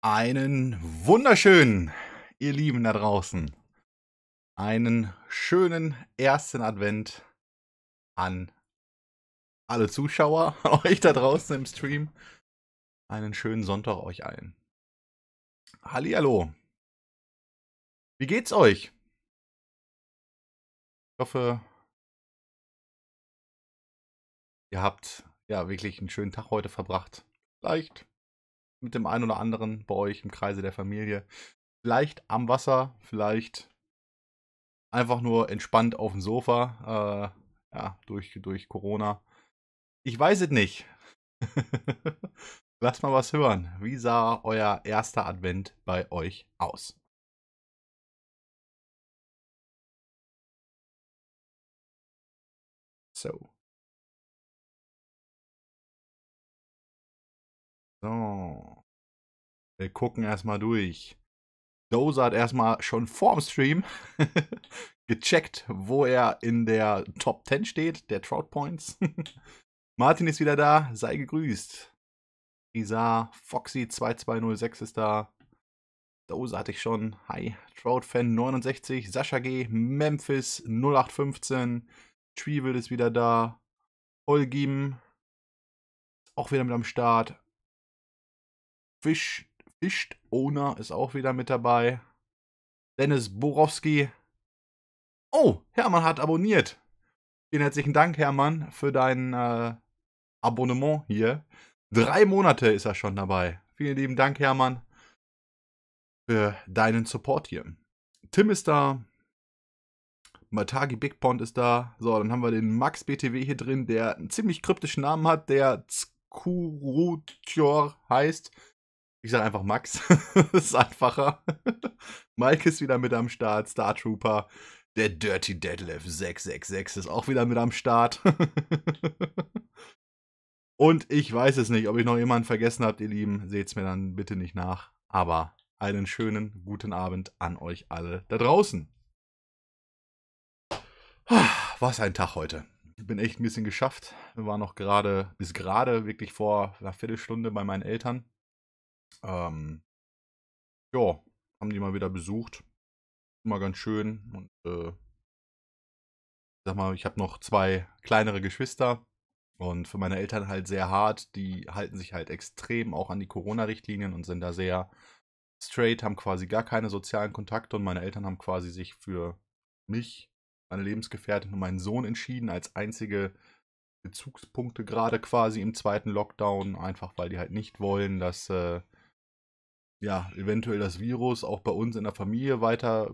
Einen wunderschönen, ihr Lieben da draußen. Einen schönen ersten Advent an alle Zuschauer, euch da draußen im Stream. Einen schönen Sonntag euch allen. Hallihallo. Wie geht's euch? Ich hoffe, ihr habt ja wirklich einen schönen Tag heute verbracht. Vielleicht mit dem einen oder anderen bei euch im Kreise der Familie. Vielleicht am Wasser, vielleicht einfach nur entspannt auf dem Sofa. Äh, ja, durch, durch Corona. Ich weiß es nicht. Lasst mal was hören. Wie sah euer erster Advent bei euch aus? So. So. Wir gucken erstmal durch. Dozer hat erstmal schon vorm Stream gecheckt, wo er in der Top 10 steht, der Trout Points. Martin ist wieder da, sei gegrüßt. Isar, Foxy2206 ist da. Dozer hatte ich schon. Hi, Troutfan69, Sascha G, Memphis0815, Trivel ist wieder da. Olgim, auch wieder mit am Start. Fisch, Fischt Owner ist auch wieder mit dabei. Dennis Borowski. Oh, Hermann hat abonniert. Vielen herzlichen Dank, Hermann, für dein äh, Abonnement hier. Drei Monate ist er schon dabei. Vielen lieben Dank, Hermann, für deinen Support hier. Tim ist da. Matagi Big Pond ist da. So, dann haben wir den Max BTW hier drin, der einen ziemlich kryptischen Namen hat, der Skurutjor heißt. Ich sage einfach Max. das ist einfacher. Mike ist wieder mit am Start, Star Trooper. Der Dirty Deadlift 666 ist auch wieder mit am Start. Und ich weiß es nicht, ob ich noch jemanden vergessen habe, ihr Lieben. Seht's mir dann bitte nicht nach. Aber einen schönen guten Abend an euch alle da draußen. Was ein Tag heute. Ich bin echt ein bisschen geschafft. Wir waren noch gerade, bis gerade, wirklich vor einer Viertelstunde bei meinen Eltern. Ähm, ja, haben die mal wieder besucht. Immer ganz schön. Und äh, sag mal, ich habe noch zwei kleinere Geschwister. Und für meine Eltern halt sehr hart. Die halten sich halt extrem auch an die Corona-Richtlinien und sind da sehr straight, haben quasi gar keine sozialen Kontakte. Und meine Eltern haben quasi sich für mich, meine Lebensgefährtin und meinen Sohn entschieden, als einzige Bezugspunkte gerade quasi im zweiten Lockdown. Einfach weil die halt nicht wollen, dass äh, ja, eventuell das Virus auch bei uns in der Familie weiter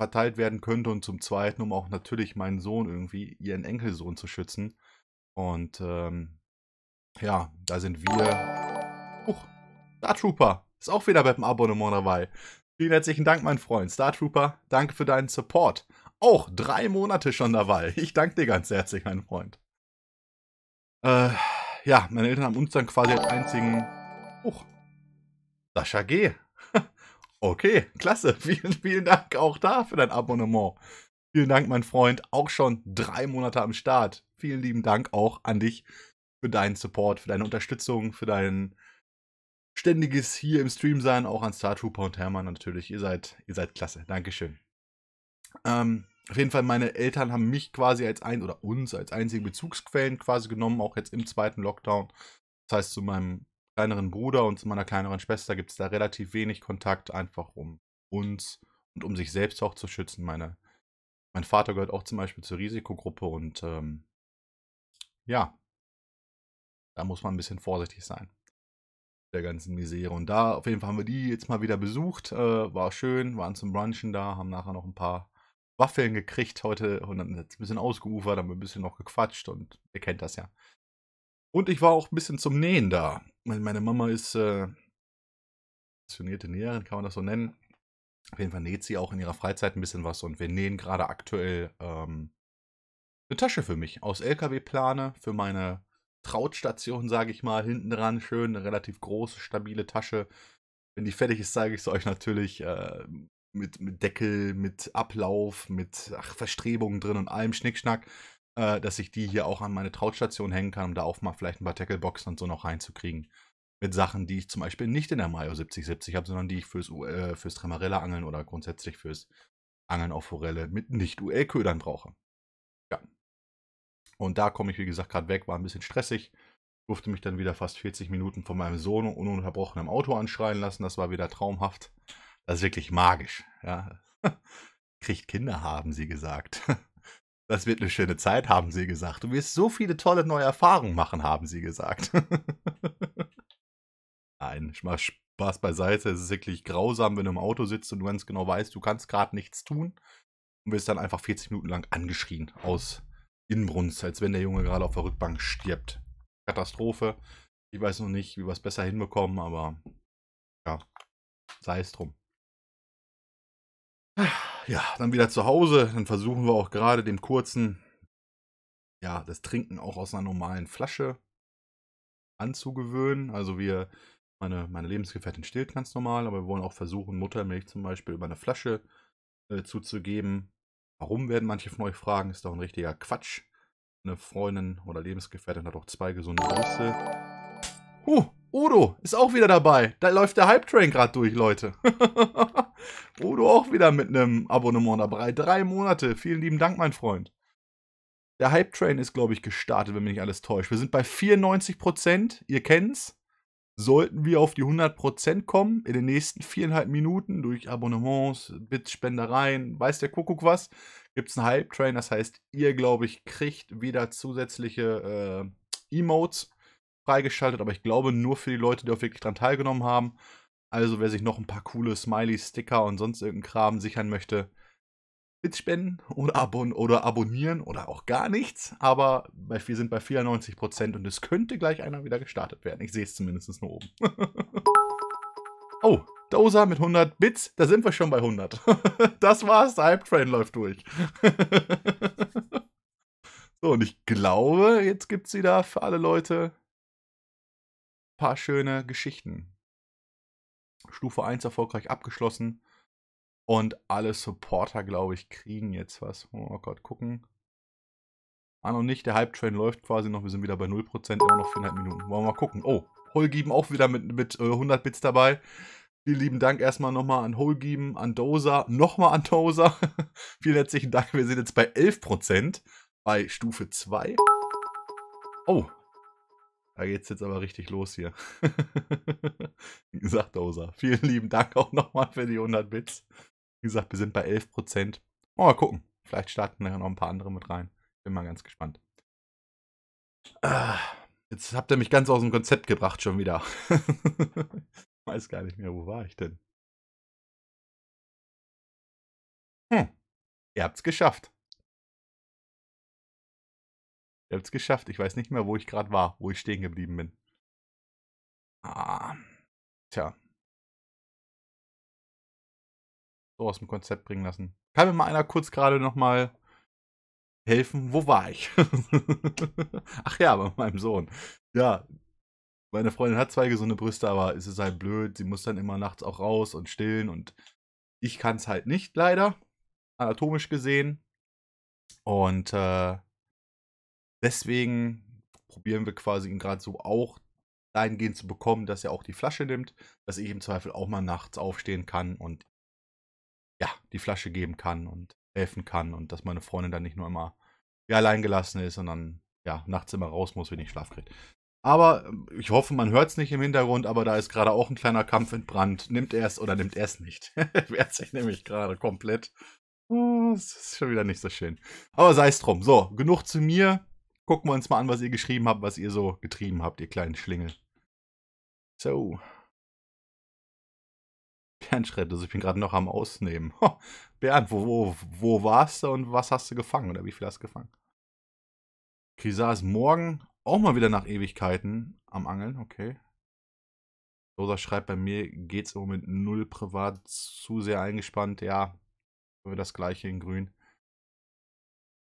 verteilt werden könnte und zum Zweiten, um auch natürlich meinen Sohn irgendwie, ihren Enkelsohn zu schützen. Und ähm, ja, da sind wir. Huch, Star Trooper ist auch wieder beim Abonnement dabei. Vielen herzlichen Dank, mein Freund. Star Trooper, danke für deinen Support. Auch drei Monate schon dabei. Ich danke dir ganz herzlich, mein Freund. Äh, ja, meine Eltern haben uns dann quasi als einzigen. Huch, Sascha G. okay, klasse. Vielen, vielen Dank auch da für dein Abonnement. Vielen Dank, mein Freund. Auch schon drei Monate am Start. Vielen lieben Dank auch an dich für deinen Support, für deine Unterstützung, für dein ständiges hier im Stream sein. Auch an Star Trooper und Hermann natürlich. Ihr seid, ihr seid klasse. Dankeschön. Ähm, auf jeden Fall, meine Eltern haben mich quasi als ein oder uns als einzigen Bezugsquellen quasi genommen, auch jetzt im zweiten Lockdown. Das heißt, zu meinem kleineren Bruder und zu meiner kleineren Schwester gibt es da relativ wenig Kontakt, einfach um uns und um sich selbst auch zu schützen. Meine, mein Vater gehört auch zum Beispiel zur Risikogruppe und ähm, ja, da muss man ein bisschen vorsichtig sein. Der ganzen Misere. Und da auf jeden Fall haben wir die jetzt mal wieder besucht. Äh, war schön, waren zum Brunchen da, haben nachher noch ein paar Waffeln gekriegt heute und dann jetzt ein bisschen ausgeufert, haben wir ein bisschen noch gequatscht und ihr kennt das ja. Und ich war auch ein bisschen zum Nähen da meine Mama ist äh, passionierte Näherin, kann man das so nennen. Auf jeden Fall näht sie auch in ihrer Freizeit ein bisschen was und wir nähen gerade aktuell ähm, eine Tasche für mich aus LKW-Plane für meine Trautstation, sage ich mal, hinten dran. Schön, eine relativ große, stabile Tasche. Wenn die fertig ist, zeige ich es euch natürlich äh, mit, mit Deckel, mit Ablauf, mit ach, Verstrebungen drin und allem Schnickschnack äh, dass ich die hier auch an meine Trautstation hängen kann, um da auch mal vielleicht ein paar Tackleboxen und so noch reinzukriegen. Mit Sachen, die ich zum Beispiel nicht in der Mayo 7070 habe, sondern die ich fürs, äh, fürs Tremarella angeln oder grundsätzlich fürs Angeln auf Forelle mit Nicht-UL-Ködern brauche. Ja. Und da komme ich, wie gesagt, gerade weg, war ein bisschen stressig. Durfte mich dann wieder fast 40 Minuten von meinem Sohn ununterbrochen im Auto anschreien lassen. Das war wieder traumhaft. Das ist wirklich magisch. Ja. Kriegt Kinder, haben sie gesagt. Das wird eine schöne Zeit, haben sie gesagt. Du wirst so viele tolle neue Erfahrungen machen, haben sie gesagt. Nein, ich mach Spaß beiseite. Es ist wirklich grausam, wenn du im Auto sitzt und du ganz genau weißt, du kannst gerade nichts tun und wirst dann einfach 40 Minuten lang angeschrien aus Inbrunst, als wenn der Junge gerade auf der Rückbank stirbt. Katastrophe. Ich weiß noch nicht, wie wir es besser hinbekommen, aber ja, sei es drum ja, dann wieder zu Hause. Dann versuchen wir auch gerade dem kurzen, ja, das Trinken auch aus einer normalen Flasche anzugewöhnen. Also wir, meine, meine Lebensgefährtin stillt ganz normal, aber wir wollen auch versuchen, Muttermilch zum Beispiel über eine Flasche äh, zuzugeben. Warum werden manche von euch fragen? Ist doch ein richtiger Quatsch. Eine Freundin oder Lebensgefährtin hat auch zwei gesunde Füße. Huh, Udo ist auch wieder dabei. Da läuft der Hype-Train gerade durch, Leute. Bodo auch wieder mit einem Abonnement dabei. Drei Monate. Vielen lieben Dank, mein Freund. Der Hype Train ist, glaube ich, gestartet, wenn mich nicht alles täuscht. Wir sind bei 94 Prozent. Ihr kennt's. Sollten wir auf die 100 kommen in den nächsten viereinhalb Minuten durch Abonnements, Bits, Spendereien, weiß der Kuckuck was, gibt es einen Hype Train. Das heißt, ihr, glaube ich, kriegt wieder zusätzliche äh, Emotes freigeschaltet, aber ich glaube nur für die Leute, die auch wirklich daran teilgenommen haben. Also wer sich noch ein paar coole Smiley Sticker und sonst irgendeinen Kram sichern möchte, mitspenden oder, abon oder abonnieren oder auch gar nichts. Aber wir sind bei 94% und es könnte gleich einer wieder gestartet werden. Ich sehe es zumindest nur oben. oh, Dosa mit 100 Bits, da sind wir schon bei 100. das war's, der Hype-Train läuft durch. so, und ich glaube, jetzt gibt es wieder für alle Leute ein paar schöne Geschichten. Stufe 1 erfolgreich abgeschlossen. Und alle Supporter, glaube ich, kriegen jetzt was. Oh Gott, gucken. Ah, noch nicht. Der Hype-Train läuft quasi noch. Wir sind wieder bei 0%, immer noch 4,5 Minuten. Wollen wir mal gucken. Oh, Holgeben auch wieder mit, mit äh, 100 Bits dabei. Vielen lieben Dank erstmal nochmal an Holgeben, an Dozer, nochmal an Dozer. Vielen herzlichen Dank. Wir sind jetzt bei 11% bei Stufe 2. Oh, da geht's jetzt aber richtig los hier. Wie gesagt, Dosa, vielen lieben Dank auch nochmal für die 100 Bits. Wie gesagt, wir sind bei 11%. Oh, mal gucken. Vielleicht starten nachher noch ein paar andere mit rein. Bin mal ganz gespannt. Ah, jetzt habt ihr mich ganz aus dem Konzept gebracht schon wieder. Weiß gar nicht mehr, wo war ich denn? Hm. Ihr habt's geschafft. Ihr habt es geschafft. Ich weiß nicht mehr, wo ich gerade war, wo ich stehen geblieben bin. Ah. Tja. So aus dem Konzept bringen lassen. Kann mir mal einer kurz gerade nochmal helfen? Wo war ich? Ach ja, bei meinem Sohn. Ja. Meine Freundin hat zwei gesunde Brüste, aber es ist halt blöd. Sie muss dann immer nachts auch raus und stillen und ich kann es halt nicht, leider. Anatomisch gesehen. Und äh, Deswegen probieren wir quasi ihn gerade so auch dahingehend zu bekommen, dass er auch die Flasche nimmt, dass ich im Zweifel auch mal nachts aufstehen kann und ja, die Flasche geben kann und helfen kann und dass meine Freundin dann nicht nur immer ja, allein gelassen ist und dann ja, nachts immer raus muss, wenn ich Schlaf kriege. Aber ähm, ich hoffe, man hört es nicht im Hintergrund, aber da ist gerade auch ein kleiner Kampf entbrannt. Nimmt er es oder nimmt er es nicht? Wehrt sich nämlich gerade komplett. Oh, ah, das ist schon wieder nicht so schön. Aber sei es drum. So, genug zu mir gucken wir uns mal an, was ihr geschrieben habt, was ihr so getrieben habt, ihr kleinen Schlingel. So. Bernschritt, also ich bin gerade noch am Ausnehmen. Bernd, wo, wo, wo warst du und was hast du gefangen oder wie viel hast du gefangen? Krisa ist morgen auch mal wieder nach Ewigkeiten am Angeln, okay. Rosa schreibt, bei mir geht's im Moment null privat, zu sehr eingespannt, ja. das gleiche in grün.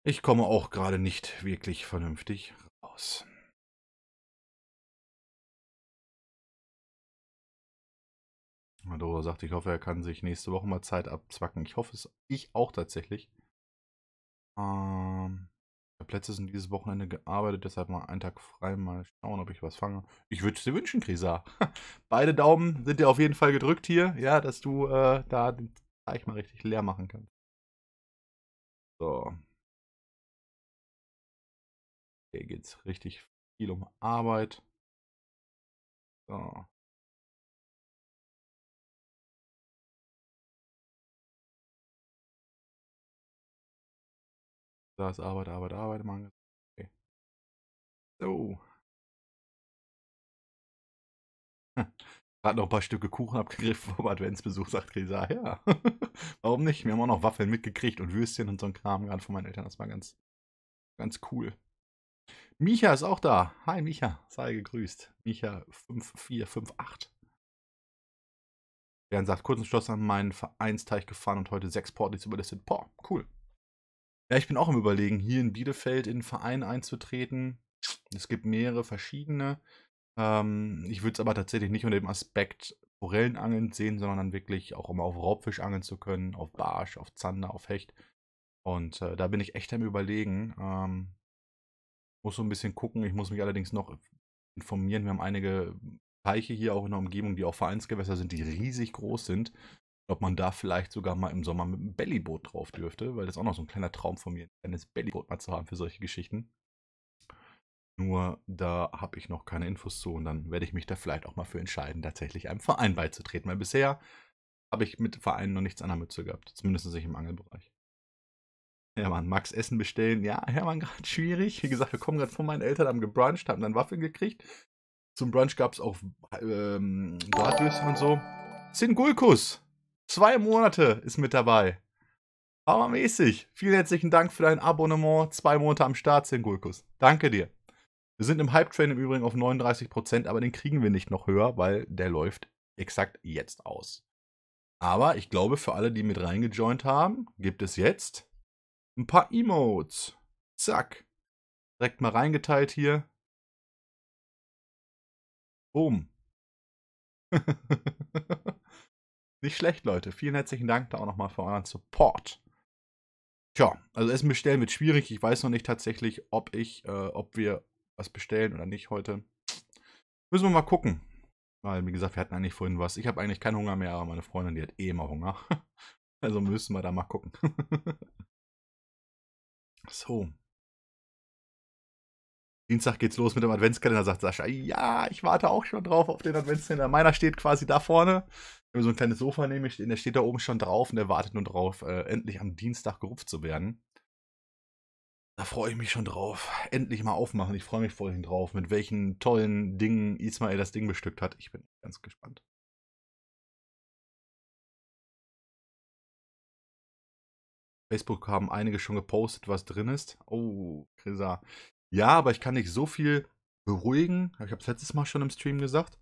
Ich komme auch gerade nicht wirklich vernünftig raus. Maduro sagt, ich hoffe, er kann sich nächste Woche mal Zeit abzwacken. Ich hoffe es, ich auch tatsächlich. Ähm, ich habe letztes dieses Wochenende gearbeitet, deshalb mal einen Tag frei, mal schauen, ob ich was fange. Ich würde es dir wünschen, Krisa. Beide Daumen sind dir auf jeden Fall gedrückt hier, ja, dass du äh, da den Teich mal richtig leer machen kannst. So, hier geht es richtig viel um Arbeit. So. Da ist Arbeit, Arbeit, Arbeit im Angebot. Okay. So. Hat noch ein paar Stücke Kuchen abgegriffen vom Adventsbesuch, sagt Risa. Ja, warum nicht? Wir haben auch noch Waffeln mitgekriegt und Würstchen und so ein Kram gerade von meinen Eltern. Das war ganz, ganz cool. Micha ist auch da. Hi Micha, sei gegrüßt. Micha 5458. Bernd sagt, kurzen Schloss an meinen Vereinsteich gefahren und heute sechs Portys überlistet. Boah, cool. Ja, ich bin auch im Überlegen, hier in Bielefeld in einen Verein einzutreten. Es gibt mehrere verschiedene. Ähm, ich würde es aber tatsächlich nicht unter dem Aspekt Forellenangeln sehen, sondern dann wirklich auch um auf Raubfisch angeln zu können, auf Barsch, auf Zander, auf Hecht. Und äh, da bin ich echt am Überlegen. Ähm, muss so ein bisschen gucken. Ich muss mich allerdings noch informieren. Wir haben einige Teiche hier auch in der Umgebung, die auch Vereinsgewässer sind, die riesig groß sind. Ob man da vielleicht sogar mal im Sommer mit einem Bellyboot drauf dürfte, weil das ist auch noch so ein kleiner Traum von mir, ein kleines Bellyboot mal zu haben für solche Geschichten. Nur da habe ich noch keine Infos zu und dann werde ich mich da vielleicht auch mal für entscheiden, tatsächlich einem Verein beizutreten, weil bisher habe ich mit Vereinen noch nichts an der Mütze gehabt, zumindest nicht im Angelbereich. Ja, Hermann, Max Essen bestellen. Ja, Hermann, gerade schwierig. Wie gesagt, wir kommen gerade von meinen Eltern, haben gebruncht, haben dann Waffeln gekriegt. Zum Brunch gab es auch ähm, Bratwürstchen und so. Singulkus, zwei Monate ist mit dabei. Aber mäßig. Vielen herzlichen Dank für dein Abonnement. Zwei Monate am Start, Singulkus. Danke dir. Wir sind im Hype-Train im Übrigen auf 39%, aber den kriegen wir nicht noch höher, weil der läuft exakt jetzt aus. Aber ich glaube, für alle, die mit reingejoint haben, gibt es jetzt ein paar Emotes. Zack. Direkt mal reingeteilt hier. Boom. Nicht schlecht, Leute. Vielen herzlichen Dank da auch nochmal für euren Support. Tja, also Essen bestellen wird schwierig. Ich weiß noch nicht tatsächlich, ob ich, äh, ob wir was bestellen oder nicht heute. Müssen wir mal gucken. Weil, wie gesagt, wir hatten eigentlich vorhin was. Ich habe eigentlich keinen Hunger mehr, aber meine Freundin, die hat eh immer Hunger. Also müssen wir da mal gucken. So. Dienstag geht's los mit dem Adventskalender, sagt Sascha. Ja, ich warte auch schon drauf auf den Adventskalender. Meiner steht quasi da vorne. Ich habe so ein kleines Sofa nehme ich, der steht da oben schon drauf und der wartet nur drauf, äh, endlich am Dienstag gerupft zu werden. Da freue ich mich schon drauf. Endlich mal aufmachen. Ich freue mich vorhin drauf, mit welchen tollen Dingen Ismail das Ding bestückt hat. Ich bin ganz gespannt. Facebook haben einige schon gepostet, was drin ist. Oh, Grisa. Ja, aber ich kann nicht so viel beruhigen. Ich habe es letztes Mal schon im Stream gesagt.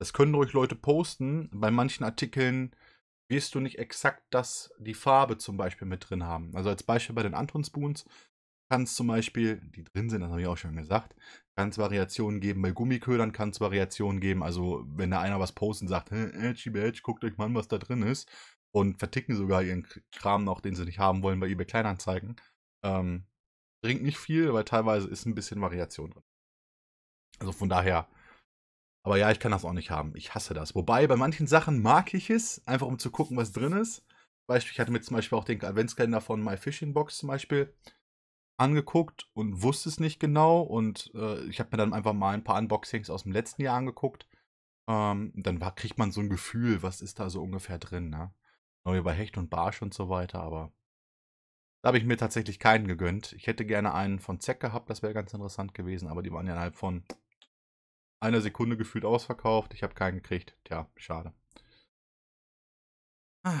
Das können ruhig Leute posten. Bei manchen Artikeln wirst du nicht exakt das, die Farbe zum Beispiel mit drin haben. Also als Beispiel bei den Anton Spoons kann es zum Beispiel, die drin sind, das habe ich auch schon gesagt, kann es Variationen geben. Bei Gummiködern kann es Variationen geben. Also wenn da einer was posten sagt, edgy badge, guckt euch mal an, was da drin ist, und verticken sogar ihren Kram noch, den sie nicht haben wollen, bei eBay Kleinanzeigen. Ähm, bringt nicht viel, weil teilweise ist ein bisschen Variation drin. Also von daher. Aber ja, ich kann das auch nicht haben. Ich hasse das. Wobei, bei manchen Sachen mag ich es, einfach um zu gucken, was drin ist. Beispiel, ich hatte mir zum Beispiel auch den Adventskalender von My Fishing Box zum Beispiel angeguckt und wusste es nicht genau. Und äh, ich habe mir dann einfach mal ein paar Unboxings aus dem letzten Jahr angeguckt. Ähm, dann war, kriegt man so ein Gefühl, was ist da so ungefähr drin. Ne? neu über Hecht und Barsch und so weiter, aber da habe ich mir tatsächlich keinen gegönnt. Ich hätte gerne einen von Zeck gehabt, das wäre ganz interessant gewesen, aber die waren ja innerhalb von einer Sekunde gefühlt ausverkauft. Ich habe keinen gekriegt. Tja, schade. Ah.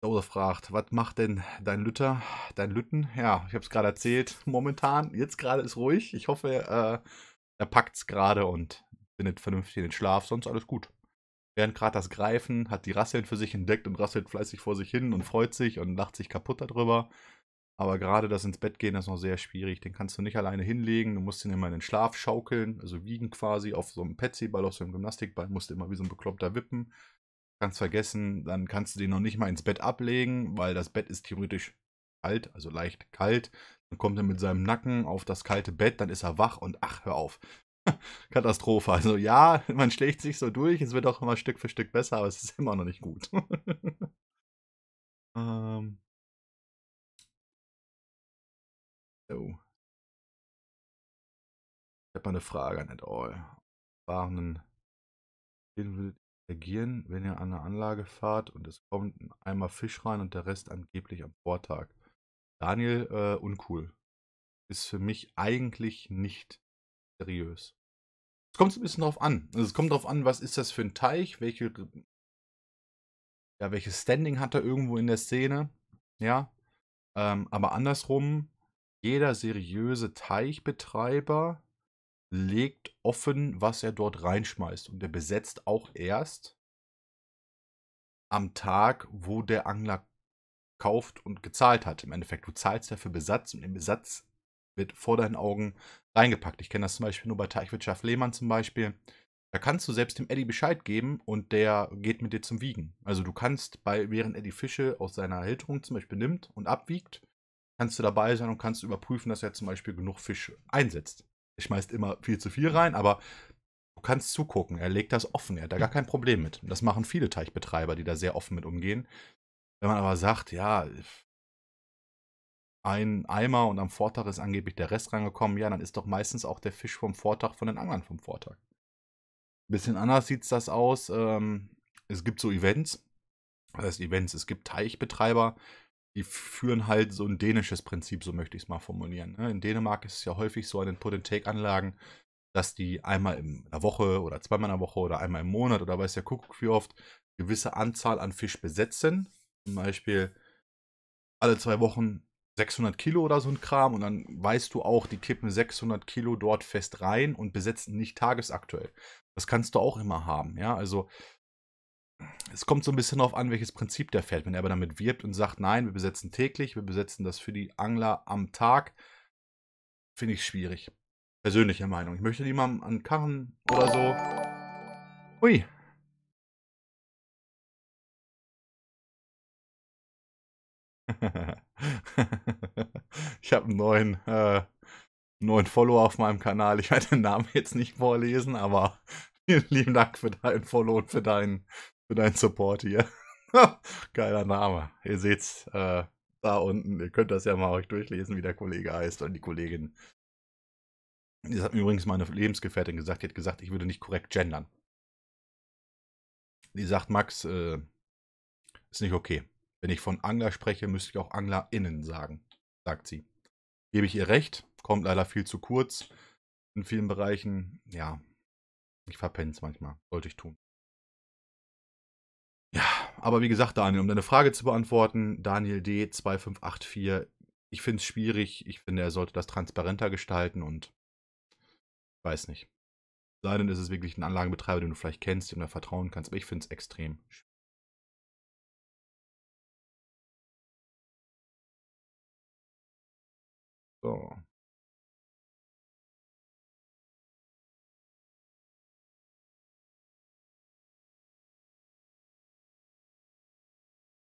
Dose fragt, was macht denn dein Lütter, dein Lütten? Ja, ich habe es gerade erzählt. Momentan, jetzt gerade ist ruhig. Ich hoffe, äh, er es gerade und findet vernünftig in den Schlaf. Sonst alles gut. Während gerade das Greifen hat die Rasseln für sich entdeckt und rasselt fleißig vor sich hin und freut sich und lacht sich kaputt darüber. Aber gerade das ins Bett gehen ist noch sehr schwierig. Den kannst du nicht alleine hinlegen. Du musst ihn immer in den Schlaf schaukeln, also wiegen quasi auf so einem Petsyball, auf so einem Gymnastikball, musst du immer wie so ein Bekloppter wippen. Kannst vergessen, dann kannst du den noch nicht mal ins Bett ablegen, weil das Bett ist theoretisch kalt, also leicht kalt. Dann kommt er mit seinem Nacken auf das kalte Bett, dann ist er wach und ach, hör auf. Katastrophe. Also ja, man schlägt sich so durch, es wird auch immer Stück für Stück besser, aber es ist immer noch nicht gut. ähm. So. Ich habe mal eine Frage an Ed All. Waren würdet reagieren, wenn ihr an eine Anlage fahrt und es kommt einmal Fisch rein und der Rest angeblich am Vortag? Daniel, äh, uncool. Ist für mich eigentlich nicht seriös. Es kommt ein bisschen drauf an. Also es kommt drauf an, was ist das für ein Teich, welche, ja, welches Standing hat er irgendwo in der Szene, ja. Ähm, aber andersrum, jeder seriöse Teichbetreiber legt offen, was er dort reinschmeißt. Und er besetzt auch erst am Tag, wo der Angler kauft und gezahlt hat. Im Endeffekt, du zahlst dafür Besatz und im Besatz wird vor deinen Augen reingepackt. Ich kenne das zum Beispiel nur bei Teichwirtschaft Lehmann zum Beispiel. Da kannst du selbst dem Eddie Bescheid geben und der geht mit dir zum Wiegen. Also du kannst, bei, während Eddie Fische aus seiner Halterung zum Beispiel nimmt und abwiegt, kannst du dabei sein und kannst überprüfen, dass er zum Beispiel genug Fisch einsetzt. Er schmeißt immer viel zu viel rein, aber du kannst zugucken. Er legt das offen, er hat da gar mhm. kein Problem mit. Das machen viele Teichbetreiber, die da sehr offen mit umgehen. Wenn man aber sagt, ja, ein Eimer und am Vortag ist angeblich der Rest reingekommen, ja, dann ist doch meistens auch der Fisch vom Vortag von den Anglern vom Vortag. Bisschen anders sieht das aus. Ähm, es gibt so Events, das heißt Events, es gibt Teichbetreiber, die führen halt so ein dänisches Prinzip, so möchte ich es mal formulieren. Ne? In Dänemark ist es ja häufig so an den Put-and-Take-Anlagen, dass die einmal in der Woche oder zweimal in der Woche oder einmal im Monat oder weiß ja Kuckuck wie oft gewisse Anzahl an Fisch besetzen. Zum Beispiel alle zwei Wochen 600 Kilo oder so ein Kram und dann weißt du auch, die kippen 600 Kilo dort fest rein und besetzen nicht tagesaktuell. Das kannst du auch immer haben, ja, also es kommt so ein bisschen darauf an, welches Prinzip der fährt. Wenn er aber damit wirbt und sagt, nein, wir besetzen täglich, wir besetzen das für die Angler am Tag, finde ich schwierig. Persönliche Meinung. Ich möchte niemandem an Karren oder so. Ui, ich habe einen neuen, äh, neuen Follower auf meinem Kanal. Ich werde den Namen jetzt nicht vorlesen, aber vielen lieben Dank für deinen Follow und für deinen, für deinen Support hier. Geiler Name. Ihr seht's äh, da unten. Ihr könnt das ja mal euch durchlesen, wie der Kollege heißt und die Kollegin. Das hat mir übrigens meine Lebensgefährtin gesagt. Die hat gesagt, ich würde nicht korrekt gendern. Die sagt, Max, äh, ist nicht okay. Wenn ich von Angler spreche, müsste ich auch AnglerInnen sagen, sagt sie. Gebe ich ihr recht, kommt leider viel zu kurz in vielen Bereichen. Ja, ich verpenne es manchmal, sollte ich tun. Ja, aber wie gesagt, Daniel, um deine Frage zu beantworten, Daniel D2584, ich finde es schwierig. Ich finde, er sollte das transparenter gestalten und weiß nicht. Sei denn, ist es wirklich ein Anlagenbetreiber, den du vielleicht kennst, dem du vertrauen kannst. Aber ich finde es extrem schwierig. So.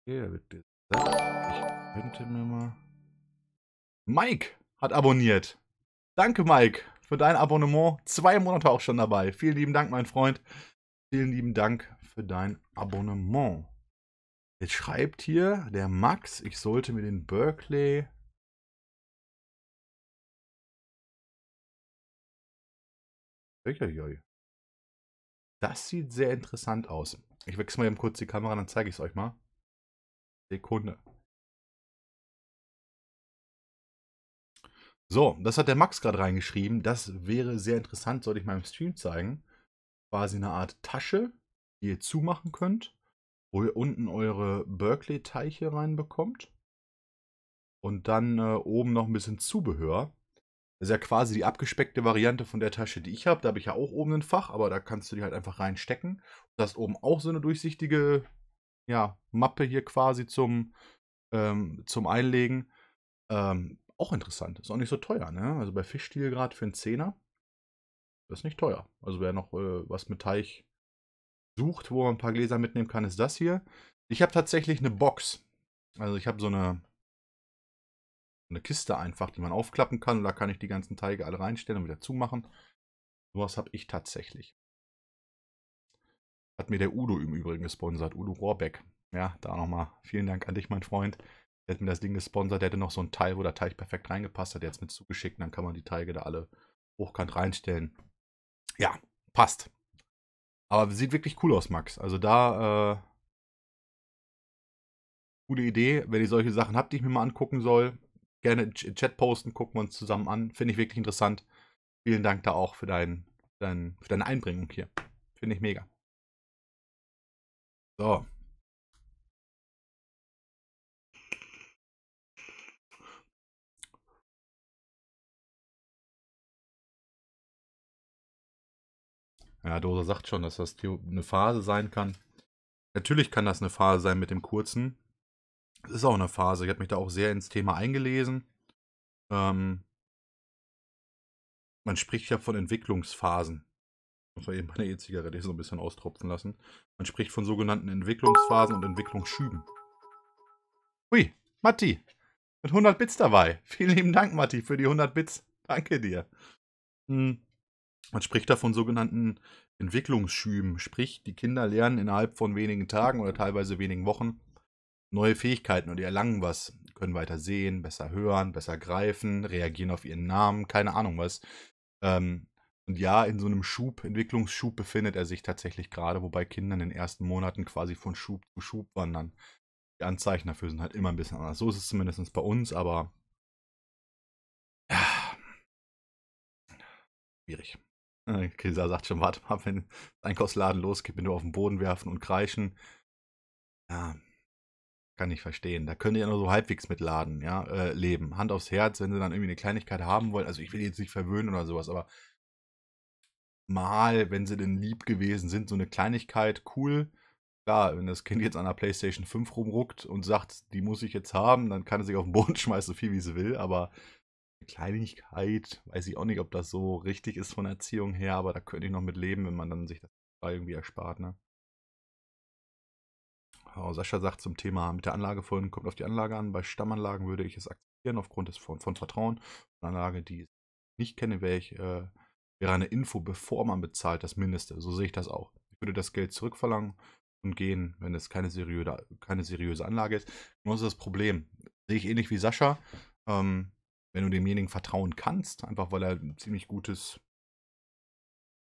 Okay, da wird gesagt, ich könnte mir mal... Mike hat abonniert. Danke, Mike, für dein Abonnement. Zwei Monate auch schon dabei. Vielen lieben Dank, mein Freund. Vielen lieben Dank für dein Abonnement. Jetzt schreibt hier der Max, ich sollte mir den Berkeley Uiuiui. Das sieht sehr interessant aus. Ich wechsle mal eben kurz die Kamera, dann zeige ich es euch mal. Sekunde. So, das hat der Max gerade reingeschrieben. Das wäre sehr interessant, sollte ich mal im Stream zeigen. Quasi eine Art Tasche, die ihr zumachen könnt, wo ihr unten eure Berkeley-Teiche reinbekommt. Und dann äh, oben noch ein bisschen Zubehör. Das ist ja quasi die abgespeckte Variante von der Tasche, die ich habe. Da habe ich ja auch oben ein Fach, aber da kannst du die halt einfach reinstecken. Du hast oben auch so eine durchsichtige ja, Mappe hier quasi zum, ähm, zum Einlegen. Ähm, auch interessant. Ist auch nicht so teuer, ne? Also bei Fischstiel gerade für einen Zehner. Das ist nicht teuer. Also wer noch äh, was mit Teich sucht, wo man ein paar Gläser mitnehmen kann, ist das hier. Ich habe tatsächlich eine Box. Also ich habe so eine eine Kiste einfach, die man aufklappen kann. Und da kann ich die ganzen Teige alle reinstellen und wieder zumachen. Sowas habe ich tatsächlich. Hat mir der Udo im Übrigen gesponsert, Udo Rohrbeck. Ja, da nochmal vielen Dank an dich, mein Freund. Der hat mir das Ding gesponsert, der hätte noch so ein Teil, wo der Teig perfekt reingepasst hat, der hat es mir zugeschickt und dann kann man die Teige da alle hochkant reinstellen. Ja, passt. Aber sieht wirklich cool aus, Max. Also da, äh, gute Idee, wenn ihr solche Sachen habt, die ich mir mal angucken soll gerne in Chat posten, gucken wir uns zusammen an. Finde ich wirklich interessant. Vielen Dank da auch für, dein, dein, für deine Einbringung hier. Finde ich mega. So. Ja, Dosa sagt schon, dass das eine Phase sein kann. Natürlich kann das eine Phase sein mit dem kurzen. Das ist auch eine Phase. Ich habe mich da auch sehr ins Thema eingelesen. Ähm, man spricht ja von Entwicklungsphasen. Muss man eben meine E-Zigarette so ein bisschen austropfen lassen. Man spricht von sogenannten Entwicklungsphasen und Entwicklungsschüben. Hui, Matti, mit 100 Bits dabei. Vielen lieben Dank, Matti, für die 100 Bits. Danke dir. Hm. Man spricht da von sogenannten Entwicklungsschüben. Sprich, die Kinder lernen innerhalb von wenigen Tagen oder teilweise wenigen Wochen neue Fähigkeiten und die erlangen was. Können weiter sehen, besser hören, besser greifen, reagieren auf ihren Namen, keine Ahnung was. Ähm, und ja, in so einem Schub, Entwicklungsschub befindet er sich tatsächlich gerade, wobei Kinder in den ersten Monaten quasi von Schub zu Schub wandern. Die Anzeichen dafür sind halt immer ein bisschen anders. So ist es zumindest bei uns, aber ja. schwierig. Äh, Kisa sagt schon, warte mal, wenn der Einkaufsladen losgeht, wenn du auf den Boden werfen und kreischen. Ja, kann ich verstehen. Da können die ja nur so halbwegs mit laden, ja, äh, leben. Hand aufs Herz, wenn sie dann irgendwie eine Kleinigkeit haben wollen. Also ich will jetzt nicht verwöhnen oder sowas, aber mal, wenn sie denn lieb gewesen sind, so eine Kleinigkeit, cool. Klar, wenn das Kind jetzt an der Playstation 5 rumruckt und sagt, die muss ich jetzt haben, dann kann es sich auf den Boden schmeißen, so viel wie sie will, aber eine Kleinigkeit, weiß ich auch nicht, ob das so richtig ist von Erziehung her, aber da könnte ich noch mit leben, wenn man dann sich das irgendwie erspart, ne? Sascha sagt zum Thema mit der Anlage Anlagefolgen kommt auf die Anlage an. Bei Stammanlagen würde ich es akzeptieren aufgrund des von, von Vertrauen. Eine Anlage, die ich nicht kenne, wäre, ich, äh, wäre eine Info, bevor man bezahlt, das Mindeste. So sehe ich das auch. Ich würde das Geld zurückverlangen und gehen, wenn es keine seriöse, keine seriöse Anlage ist. Nur ist das Problem. Sehe ich ähnlich wie Sascha. Ähm, wenn du demjenigen vertrauen kannst, einfach weil er ein ziemlich gutes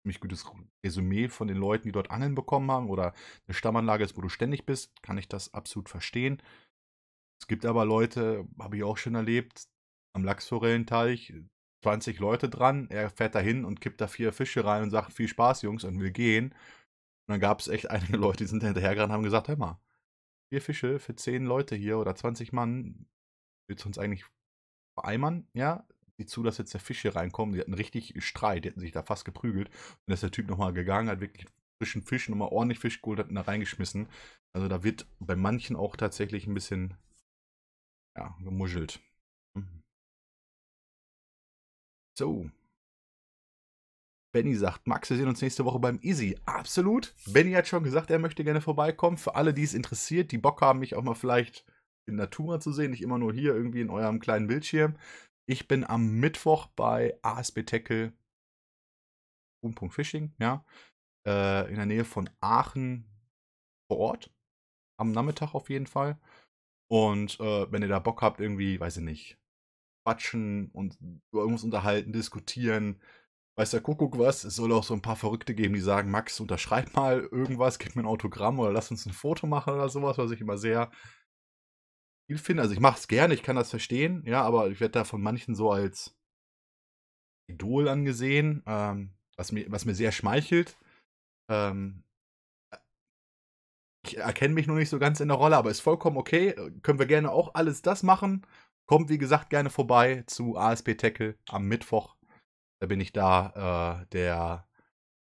ziemlich gutes Resümee von den Leuten, die dort Angeln bekommen haben oder eine Stammanlage ist, wo du ständig bist, kann ich das absolut verstehen. Es gibt aber Leute, habe ich auch schon erlebt, am Lachsforellenteich, 20 Leute dran, er fährt da hin und kippt da vier Fische rein und sagt, viel Spaß, Jungs, und will gehen. Und dann gab es echt einige Leute, die sind hinterhergerannt und haben gesagt, hör mal, vier Fische für zehn Leute hier oder 20 Mann, willst du uns eigentlich vereimern? Ja, die zu, dass jetzt der Fisch hier reinkommt. Die hatten richtig Streit, die hätten sich da fast geprügelt. Und dass der Typ nochmal gegangen hat, wirklich frischen Fisch, nochmal ordentlich Fisch geholt hat und da reingeschmissen. Also da wird bei manchen auch tatsächlich ein bisschen ja, gemuschelt. Mhm. So. Benny sagt, Max, wir sehen uns nächste Woche beim Easy. Absolut. Benny hat schon gesagt, er möchte gerne vorbeikommen. Für alle, die es interessiert, die Bock haben, mich auch mal vielleicht in Natura zu sehen, nicht immer nur hier irgendwie in eurem kleinen Bildschirm. Ich bin am Mittwoch bei ASB Tackle Punkt Fishing, ja, äh, in der Nähe von Aachen vor Ort. Am Nachmittag auf jeden Fall. Und äh, wenn ihr da Bock habt, irgendwie, weiß ich nicht, quatschen und über irgendwas unterhalten, diskutieren, weiß der Kuckuck was, es soll auch so ein paar Verrückte geben, die sagen, Max, unterschreib mal irgendwas, gib mir ein Autogramm oder lass uns ein Foto machen oder sowas, was ich immer sehr viel finde. Also ich mache es gerne, ich kann das verstehen, ja, aber ich werde da von manchen so als Idol angesehen, ähm, was, mir, was mir sehr schmeichelt. Ähm, ich erkenne mich noch nicht so ganz in der Rolle, aber ist vollkommen okay. Äh, können wir gerne auch alles das machen. Kommt, wie gesagt, gerne vorbei zu ASP Tackle am Mittwoch. Da bin ich da. Äh, der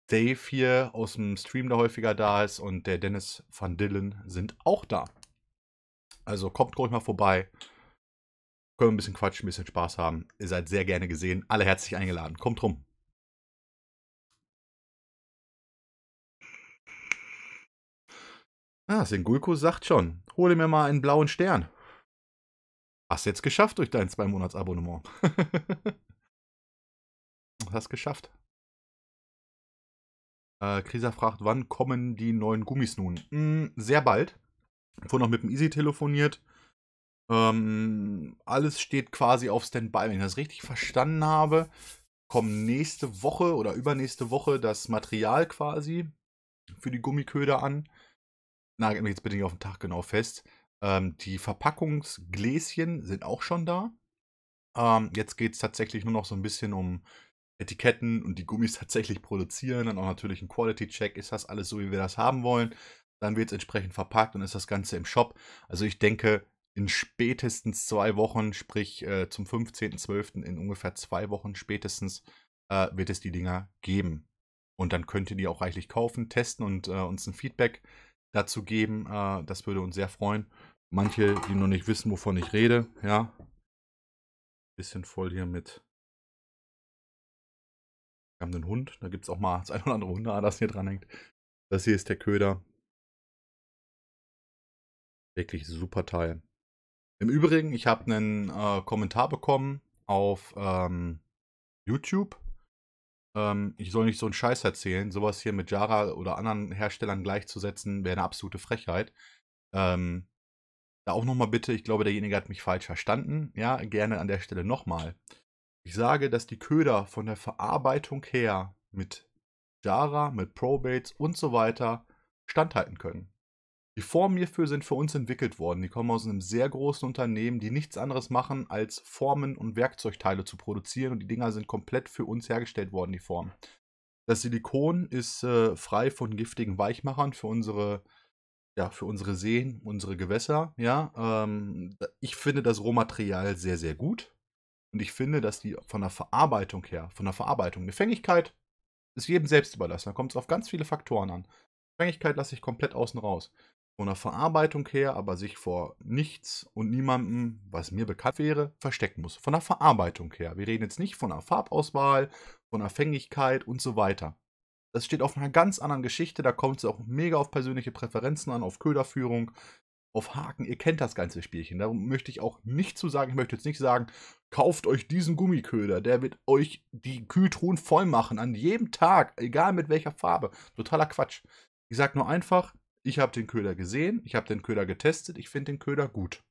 Dave hier aus dem Stream, der häufiger da ist, und der Dennis van Dillen sind auch da. Also kommt ruhig mal vorbei. Können wir ein bisschen quatschen, ein bisschen Spaß haben. Ihr seid sehr gerne gesehen. Alle herzlich eingeladen. Kommt rum. Ah, Singulko sagt schon, hole mir mal einen blauen Stern. Hast jetzt geschafft durch dein zwei monats abonnement Hast geschafft. Äh, Krisa fragt, wann kommen die neuen Gummis nun? Mm, sehr bald. Vorhin noch mit dem Easy telefoniert. Ähm, alles steht quasi auf Standby. Wenn ich das richtig verstanden habe, kommen nächste Woche oder übernächste Woche das Material quasi für die Gummiköder an. Na, jetzt bin ich auf den Tag genau fest. Ähm, die Verpackungsgläschen sind auch schon da. Ähm, jetzt geht es tatsächlich nur noch so ein bisschen um Etiketten und die Gummis tatsächlich produzieren. Dann auch natürlich ein Quality-Check. Ist das alles so, wie wir das haben wollen? Dann wird es entsprechend verpackt und ist das Ganze im Shop. Also ich denke, in spätestens zwei Wochen, sprich äh, zum 15.12. in ungefähr zwei Wochen spätestens, äh, wird es die Dinger geben. Und dann könnt ihr die auch reichlich kaufen, testen und äh, uns ein Feedback dazu geben. Äh, das würde uns sehr freuen. Manche, die noch nicht wissen, wovon ich rede, ja. Bisschen voll hier mit. Wir haben einen Hund, da gibt es auch mal das ein oder andere Hunde, das hier dran hängt. Das hier ist der Köder. Wirklich super Teil. Im Übrigen, ich habe einen äh, Kommentar bekommen auf ähm, YouTube. Ähm, ich soll nicht so einen Scheiß erzählen. Sowas hier mit Jara oder anderen Herstellern gleichzusetzen, wäre eine absolute Frechheit. Ähm, da auch nochmal bitte, ich glaube, derjenige hat mich falsch verstanden. Ja, gerne an der Stelle nochmal. Ich sage, dass die Köder von der Verarbeitung her mit Jara, mit Probates und so weiter standhalten können. Die Formen hierfür sind für uns entwickelt worden. Die kommen aus einem sehr großen Unternehmen, die nichts anderes machen, als Formen und Werkzeugteile zu produzieren. Und die Dinger sind komplett für uns hergestellt worden, die Formen. Das Silikon ist äh, frei von giftigen Weichmachern für unsere, ja, für unsere Seen, unsere Gewässer. Ja, ähm, ich finde das Rohmaterial sehr, sehr gut. Und ich finde, dass die von der Verarbeitung her, von der Verarbeitung, eine Fängigkeit ist jedem selbst überlassen. Da kommt es auf ganz viele Faktoren an. Fängigkeit lasse ich komplett außen raus von der Verarbeitung her aber sich vor nichts und niemandem, was mir bekannt wäre, verstecken muss. Von der Verarbeitung her. Wir reden jetzt nicht von der Farbauswahl, von der Fängigkeit und so weiter. Das steht auf einer ganz anderen Geschichte, da kommt es auch mega auf persönliche Präferenzen an, auf Köderführung, auf Haken. Ihr kennt das ganze Spielchen. Darum möchte ich auch nicht zu sagen, ich möchte jetzt nicht sagen, kauft euch diesen Gummiköder, der wird euch die Kühltruhen voll machen, an jedem Tag, egal mit welcher Farbe. Totaler Quatsch. Ich sage nur einfach, ich habe den Köder gesehen, ich habe den Köder getestet, ich finde den Köder gut.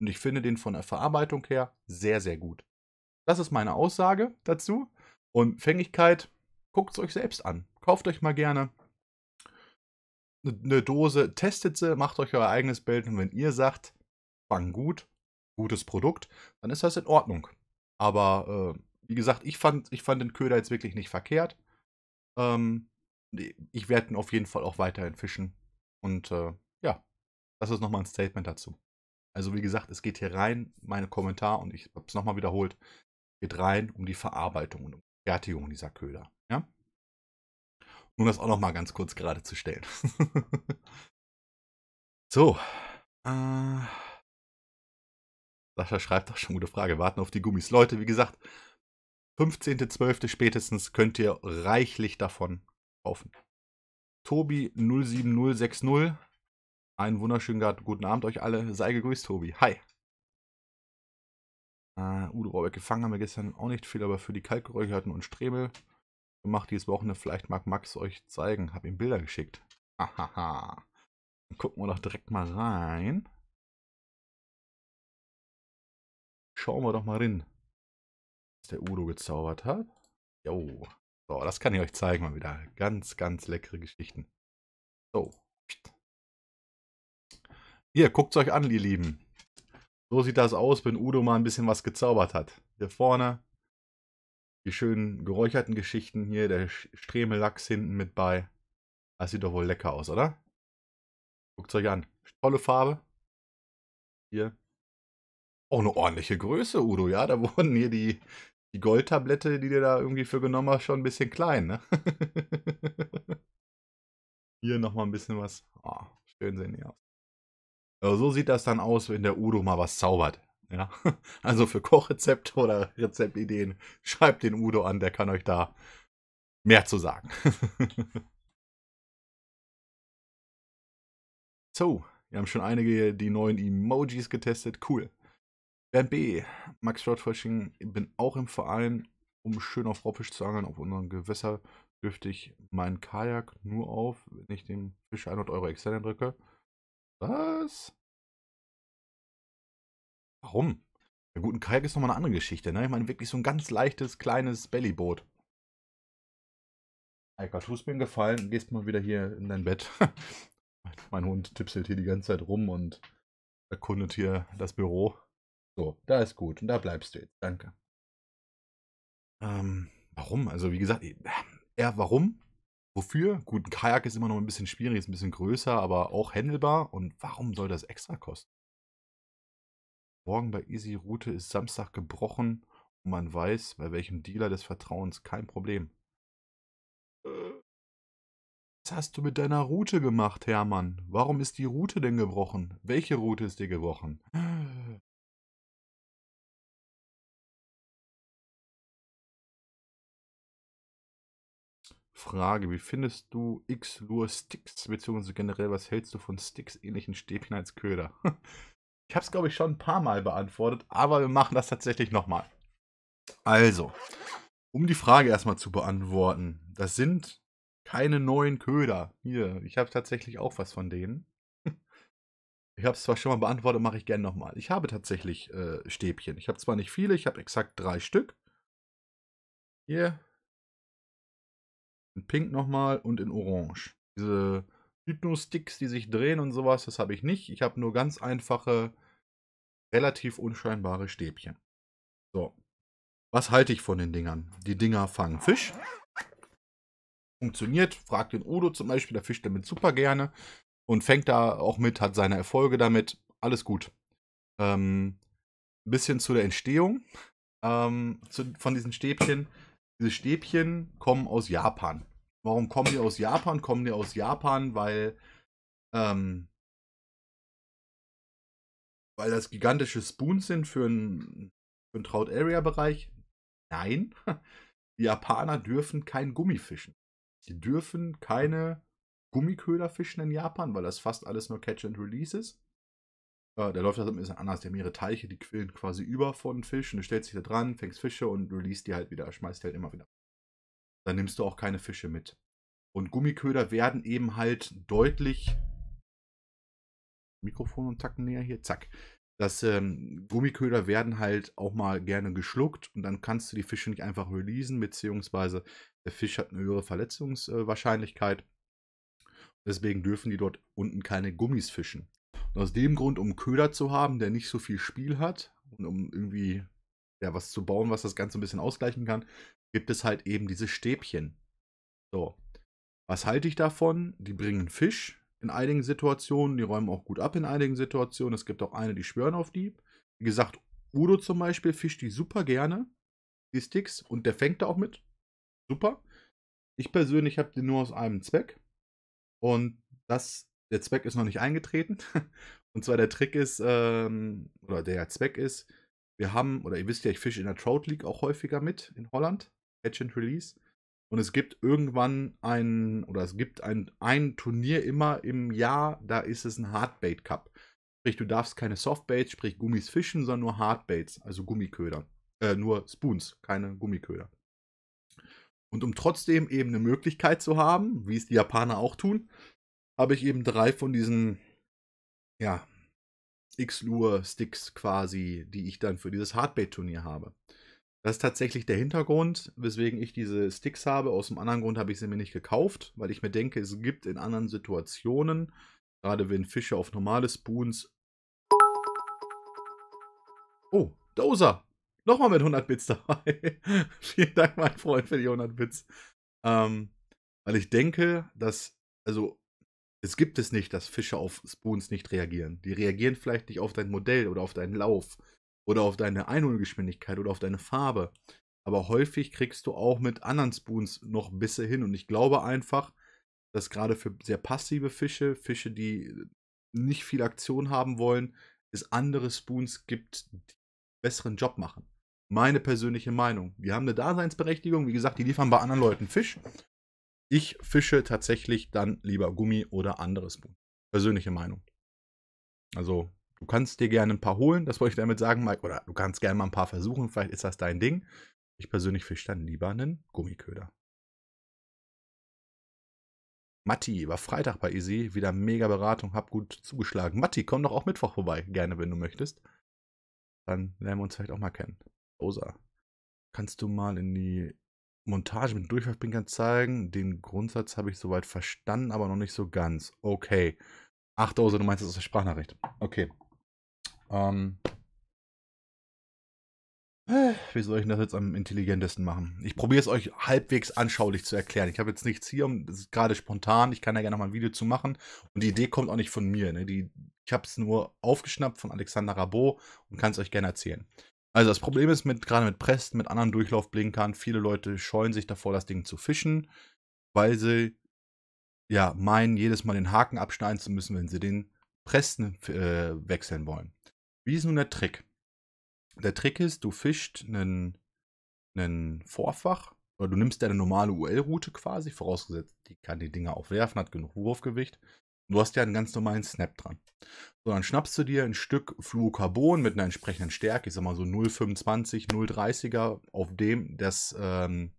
Und ich finde den von der Verarbeitung her sehr, sehr gut. Das ist meine Aussage dazu. Und Fängigkeit, guckt es euch selbst an. Kauft euch mal gerne eine ne Dose, testet sie, macht euch euer eigenes Bild. Und wenn ihr sagt, fang gut, gutes Produkt, dann ist das in Ordnung. Aber äh, wie gesagt, ich fand, ich fand den Köder jetzt wirklich nicht verkehrt. Ähm, ich werde ihn auf jeden Fall auch weiterhin fischen. Und äh, ja, das ist nochmal ein Statement dazu. Also wie gesagt, es geht hier rein, mein Kommentar, und ich habe es nochmal wiederholt, geht rein um die Verarbeitung und um die Fertigung dieser Köder. Ja? Nur das auch nochmal ganz kurz gerade zu stellen. so. Äh, Sascha schreibt auch schon gute Frage. Warten auf die Gummis. Leute, wie gesagt, 15.12. spätestens könnt ihr reichlich davon kaufen. Tobi07060. Einen wunderschönen guten Abend euch alle. Sei gegrüßt, Tobi. Hi. Uh, Udo Rohrbeck gefangen haben wir gestern auch nicht viel, aber für die Kalkgeräucherten und Strebel gemacht dieses Wochenende. Vielleicht mag Max euch zeigen. Hab ihm Bilder geschickt. Hahaha. Dann gucken wir doch direkt mal rein. Schauen wir doch mal rein, was der Udo gezaubert hat. Jo. So, das kann ich euch zeigen mal wieder. Ganz, ganz leckere Geschichten. So. Hier, guckt es euch an, ihr Lieben. So sieht das aus, wenn Udo mal ein bisschen was gezaubert hat. Hier vorne die schönen geräucherten Geschichten hier, der Stremelachs hinten mit bei. Das sieht doch wohl lecker aus, oder? Guckt euch an. Tolle Farbe. Hier. Auch eine ordentliche Größe, Udo, ja? Da wurden hier die, die Goldtablette, die du da irgendwie für genommen hast, schon ein bisschen klein, ne? Hier nochmal ein bisschen was. Oh, schön sehen die aus. Aber so sieht das dann aus, wenn der Udo mal was zaubert. Ja? Also für Kochrezepte oder Rezeptideen, schreibt den Udo an, der kann euch da mehr zu sagen. so, wir haben schon einige die neuen Emojis getestet. Cool. Bernd B., Max Schrottfrösching, bin auch im Verein, um schön auf Raubfisch zu angeln. Auf unserem Gewässer dürfte ich meinen Kajak nur auf, wenn ich dem Fisch 100 Euro extern drücke. Was? Warum? Ja gut, ein Kajak ist nochmal eine andere Geschichte, ne? Ich meine, wirklich so ein ganz leichtes, kleines Bellyboot. Eika, tust mir einen Gefallen, gehst mal wieder hier in dein Bett. mein, mein Hund tipselt hier die ganze Zeit rum und erkundet hier das Büro. So, da ist gut und da bleibst du jetzt. Danke. Ähm, warum? Also, wie gesagt, er, warum? Wofür? Gut, ein Kajak ist immer noch ein bisschen schwierig, ist ein bisschen größer, aber auch händelbar. Und warum soll das extra kosten? Morgen bei Easy Route ist Samstag gebrochen und man weiß, bei welchem Dealer des Vertrauens kein Problem. Äh. Was hast du mit deiner Route gemacht, Hermann? Warum ist die Route denn gebrochen? Welche Route ist dir gebrochen? Frage, wie findest du X-Lure Sticks, beziehungsweise generell, was hältst du von Sticks ähnlichen Stäbchen als Köder? Ich habe es, glaube ich, schon ein paar Mal beantwortet, aber wir machen das tatsächlich nochmal. Also, um die Frage erstmal zu beantworten, das sind keine neuen Köder. Hier, ich habe tatsächlich auch was von denen. Ich habe es zwar schon mal beantwortet, mache ich gerne nochmal. Ich habe tatsächlich äh, Stäbchen. Ich habe zwar nicht viele, ich habe exakt drei Stück. Hier, in Pink nochmal und in Orange. Diese Hypno-Sticks, die sich drehen und sowas, das habe ich nicht. Ich habe nur ganz einfache, relativ unscheinbare Stäbchen. So. Was halte ich von den Dingern? Die Dinger fangen Fisch. Funktioniert. Fragt den Udo zum Beispiel, der fischt damit super gerne. Und fängt da auch mit, hat seine Erfolge damit. Alles gut. Ähm, bisschen zu der Entstehung ähm, zu, von diesen Stäbchen. Diese Stäbchen kommen aus Japan. Warum kommen die aus Japan? Kommen die aus Japan, weil, ähm, weil das gigantische Spoons sind für einen, für einen Trout Area Bereich? Nein. Die Japaner dürfen kein Gummi fischen. Die dürfen keine Gummiköder fischen in Japan, weil das fast alles nur Catch and Release ist. Äh, da läuft das ein bisschen anders. Der haben ihre Teiche, die quillen quasi über von Fisch und du stellst dich da dran, fängst Fische und release die halt wieder, schmeißt die halt immer wieder. Dann nimmst du auch keine Fische mit. Und Gummiköder werden eben halt deutlich. Mikrofon und Tacken näher hier, zack. Das ähm, Gummiköder werden halt auch mal gerne geschluckt und dann kannst du die Fische nicht einfach releasen, beziehungsweise der Fisch hat eine höhere Verletzungswahrscheinlichkeit. Deswegen dürfen die dort unten keine Gummis fischen. Und aus dem Grund, um Köder zu haben, der nicht so viel Spiel hat und um irgendwie ja, was zu bauen, was das Ganze ein bisschen ausgleichen kann, gibt es halt eben diese Stäbchen. So. Was halte ich davon? Die bringen Fisch in einigen Situationen, die räumen auch gut ab in einigen Situationen. Es gibt auch eine, die schwören auf die. Wie gesagt, Udo zum Beispiel fischt die super gerne, die Sticks, und der fängt da auch mit. Super. Ich persönlich habe die nur aus einem Zweck. Und das der Zweck ist noch nicht eingetreten. Und zwar der Trick ist, ähm, oder der Zweck ist, wir haben, oder ihr wisst ja, ich fische in der Trout League auch häufiger mit in Holland, Catch and Release. Und es gibt irgendwann ein, oder es gibt ein, ein Turnier immer im Jahr, da ist es ein Hardbait Cup. Sprich, du darfst keine Softbaits, sprich Gummis fischen, sondern nur Hardbaits, also Gummiköder. Äh, nur Spoons, keine Gummiköder. Und um trotzdem eben eine Möglichkeit zu haben, wie es die Japaner auch tun, habe ich eben drei von diesen, ja, X-Lure-Sticks quasi, die ich dann für dieses Hardbait-Turnier habe. Das ist tatsächlich der Hintergrund, weswegen ich diese Sticks habe. Aus einem anderen Grund habe ich sie mir nicht gekauft, weil ich mir denke, es gibt in anderen Situationen, gerade wenn Fische auf normale Spoons. Oh, Dozer! Nochmal mit 100 Bits dabei. Vielen Dank, mein Freund, für die 100 Bits. Ähm, weil ich denke, dass, also es gibt es nicht, dass Fische auf Spoons nicht reagieren. Die reagieren vielleicht nicht auf dein Modell oder auf deinen Lauf oder auf deine Einholgeschwindigkeit oder auf deine Farbe. Aber häufig kriegst du auch mit anderen Spoons noch Bisse hin. Und ich glaube einfach, dass gerade für sehr passive Fische, Fische, die nicht viel Aktion haben wollen, es andere Spoons gibt, die einen besseren Job machen. Meine persönliche Meinung. Die haben eine Daseinsberechtigung. Wie gesagt, die liefern bei anderen Leuten Fisch. Ich fische tatsächlich dann lieber Gummi oder anderes Spoon. Persönliche Meinung. Also, du kannst dir gerne ein paar holen, das wollte ich damit sagen, Mike. Oder du kannst gerne mal ein paar versuchen, vielleicht ist das dein Ding. Ich persönlich fische dann lieber einen Gummiköder. Matti war Freitag bei Easy, wieder mega Beratung, hab gut zugeschlagen. Matti, komm doch auch Mittwoch vorbei, gerne, wenn du möchtest. Dann lernen wir uns vielleicht auch mal kennen. Rosa, kannst du mal in die Montage mit Durchfallspinkern zeigen. Den Grundsatz habe ich soweit verstanden, aber noch nicht so ganz. Okay. Ach, Dose, du meinst, das ist eine Sprachnachricht. Okay. Ähm. Wie soll ich das jetzt am intelligentesten machen? Ich probiere es euch halbwegs anschaulich zu erklären. Ich habe jetzt nichts hier, um, das ist gerade spontan. Ich kann ja gerne mal ein Video zu machen. Und die Idee kommt auch nicht von mir. Ne? Die, ich habe es nur aufgeschnappt von Alexander Rabot und kann es euch gerne erzählen. Also das Problem ist mit, gerade mit Presten, mit anderen Durchlaufblinkern, viele Leute scheuen sich davor, das Ding zu fischen, weil sie ja meinen, jedes Mal den Haken abschneiden zu müssen, wenn sie den Presten äh, wechseln wollen. Wie ist nun der Trick? Der Trick ist, du fischst einen, einen Vorfach oder du nimmst deine normale UL-Route quasi, vorausgesetzt, die kann die Dinger auch werfen, hat genug Wurfgewicht Du hast ja einen ganz normalen Snap dran. So, dann schnappst du dir ein Stück Fluocarbon mit einer entsprechenden Stärke, ich sag mal so 0,25, 0,30er, auf dem das, ähm,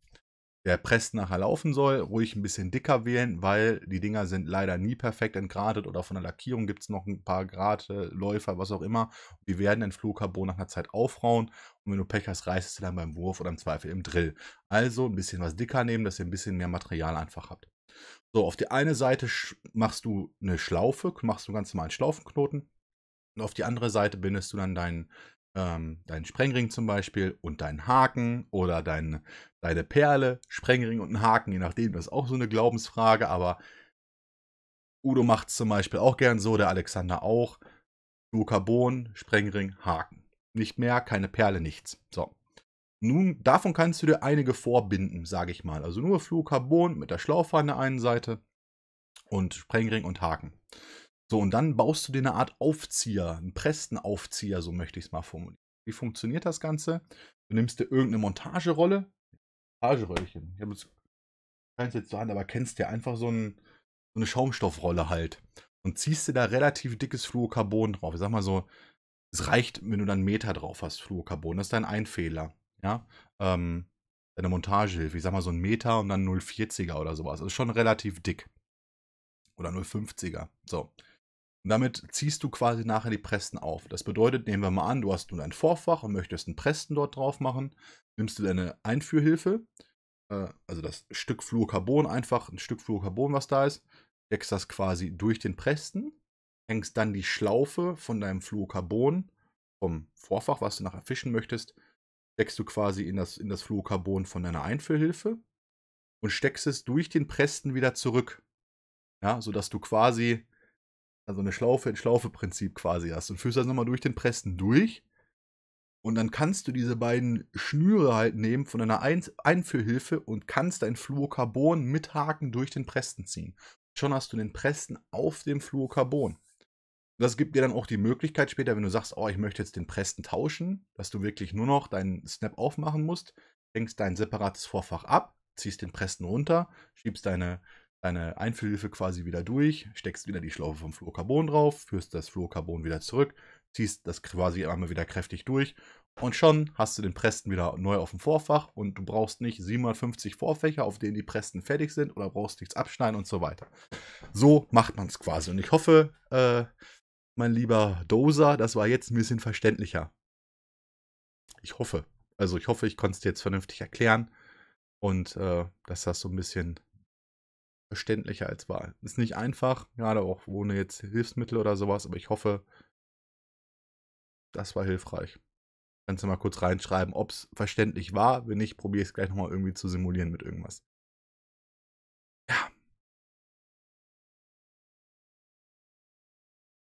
der Press nachher laufen soll. Ruhig ein bisschen dicker wählen, weil die Dinger sind leider nie perfekt entgratet oder von der Lackierung gibt es noch ein paar Grate, Läufer, was auch immer. Die werden den Fluocarbon nach einer Zeit aufrauen und wenn du Pech hast, reißt du dann beim Wurf oder im Zweifel im Drill. Also ein bisschen was dicker nehmen, dass ihr ein bisschen mehr Material einfach habt. So, auf die eine Seite machst du eine Schlaufe, machst du ganz normalen Schlaufenknoten. Und auf die andere Seite bindest du dann deinen, ähm, deinen Sprengring zum Beispiel und deinen Haken oder dein, deine Perle, Sprengring und einen Haken, je nachdem. Das ist auch so eine Glaubensfrage, aber Udo macht es zum Beispiel auch gern so, der Alexander auch. Carbon, Sprengring, Haken. Nicht mehr, keine Perle, nichts. So. Nun, davon kannst du dir einige vorbinden, sage ich mal. Also nur Fluorcarbon mit der Schlaufe an der einen Seite und Sprengring und Haken. So, und dann baust du dir eine Art Aufzieher, einen Prestenaufzieher, so möchte ich es mal formulieren. Wie funktioniert das Ganze? Du nimmst dir irgendeine Montagerolle. Montageröllchen. Ich habe jetzt, kann es jetzt sagen, aber kennst dir einfach so, einen, so eine Schaumstoffrolle halt. Und ziehst dir da relativ dickes Fluorcarbon drauf. Ich sag mal so, es reicht, wenn du dann einen Meter drauf hast, Fluorcarbon. Das ist dein Einfehler ja, ähm, eine Montagehilfe, ich sag mal so ein Meter und dann 0,40er oder sowas. Das also ist schon relativ dick. Oder 0,50er. So. Und damit ziehst du quasi nachher die Presten auf. Das bedeutet, nehmen wir mal an, du hast nun ein Vorfach und möchtest einen Presten dort drauf machen, nimmst du deine Einführhilfe, äh, also das Stück Fluorcarbon einfach, ein Stück Fluorcarbon, was da ist, steckst das quasi durch den Presten, hängst dann die Schlaufe von deinem Fluorcarbon vom Vorfach, was du nachher fischen möchtest, steckst du quasi in das, in das Fluorocarbon von deiner Einfüllhilfe und steckst es durch den Presten wieder zurück. Ja, sodass du quasi, also eine Schlaufe in Schlaufe-Prinzip quasi hast und führst das nochmal durch den Presten durch. Und dann kannst du diese beiden Schnüre halt nehmen von deiner Ein Einführhilfe und kannst dein Fluorocarbon mit Haken durch den Presten ziehen. Schon hast du den Presten auf dem Fluorocarbon das gibt dir dann auch die Möglichkeit später, wenn du sagst, oh, ich möchte jetzt den Presten tauschen, dass du wirklich nur noch deinen Snap aufmachen musst, hängst dein separates Vorfach ab, ziehst den Presten runter, schiebst deine, deine Einfüllhilfe quasi wieder durch, steckst wieder die Schlaufe vom Fluorcarbon drauf, führst das Fluorcarbon wieder zurück, ziehst das quasi einmal wieder kräftig durch und schon hast du den Presten wieder neu auf dem Vorfach und du brauchst nicht 750 Vorfächer, auf denen die Presten fertig sind oder brauchst nichts abschneiden und so weiter. So macht man es quasi und ich hoffe, äh, mein lieber Dozer, das war jetzt ein bisschen verständlicher. Ich hoffe. Also ich hoffe, ich konnte es dir jetzt vernünftig erklären und äh, dass das so ein bisschen verständlicher als war. Ist nicht einfach, gerade auch ohne jetzt Hilfsmittel oder sowas, aber ich hoffe, das war hilfreich. Kannst du mal kurz reinschreiben, ob es verständlich war. Wenn nicht, probiere ich es gleich nochmal irgendwie zu simulieren mit irgendwas.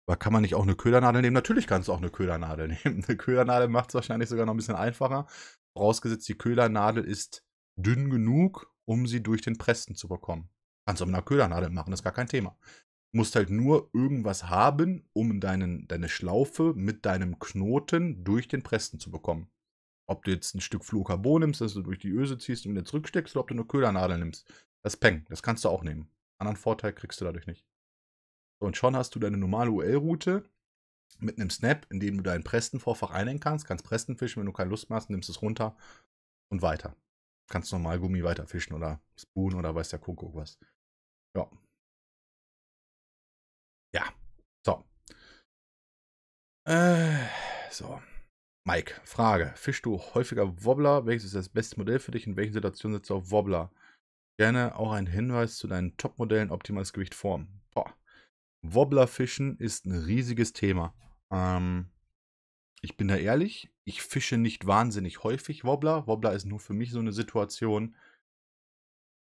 Aber kann man nicht auch eine Ködernadel nehmen? Natürlich kannst du auch eine Ködernadel nehmen. Eine Ködernadel macht es wahrscheinlich sogar noch ein bisschen einfacher. Vorausgesetzt, die Ködernadel ist dünn genug, um sie durch den Presten zu bekommen. Kannst du mit einer Ködernadel machen, das ist gar kein Thema. Du musst halt nur irgendwas haben, um deinen, deine Schlaufe mit deinem Knoten durch den Presten zu bekommen. Ob du jetzt ein Stück Fluorcarbon nimmst, das du durch die Öse ziehst und wieder zurücksteckst, oder ob du eine Ködernadel nimmst. Das Peng, das kannst du auch nehmen. Anderen Vorteil kriegst du dadurch nicht. Und schon hast du deine normale UL-Route mit einem Snap, in dem du deinen Prestenvorfach vorfach einhängen kannst. Kannst Presten fischen, wenn du keine Lust mehr hast, nimmst es runter und weiter. Kannst normal Gummi weiterfischen oder Spoon oder weiß der Kuckuck was. Ja. Ja. So. Äh, so. Mike, Frage. Fischst du häufiger Wobbler? Welches ist das beste Modell für dich? In welchen Situationen setzt du auf Wobbler? Gerne auch ein Hinweis zu deinen Top-Modellen, optimales Gewicht, Form. Wobblerfischen ist ein riesiges Thema. Ähm, ich bin da ehrlich, ich fische nicht wahnsinnig häufig Wobbler. Wobbler ist nur für mich so eine Situation,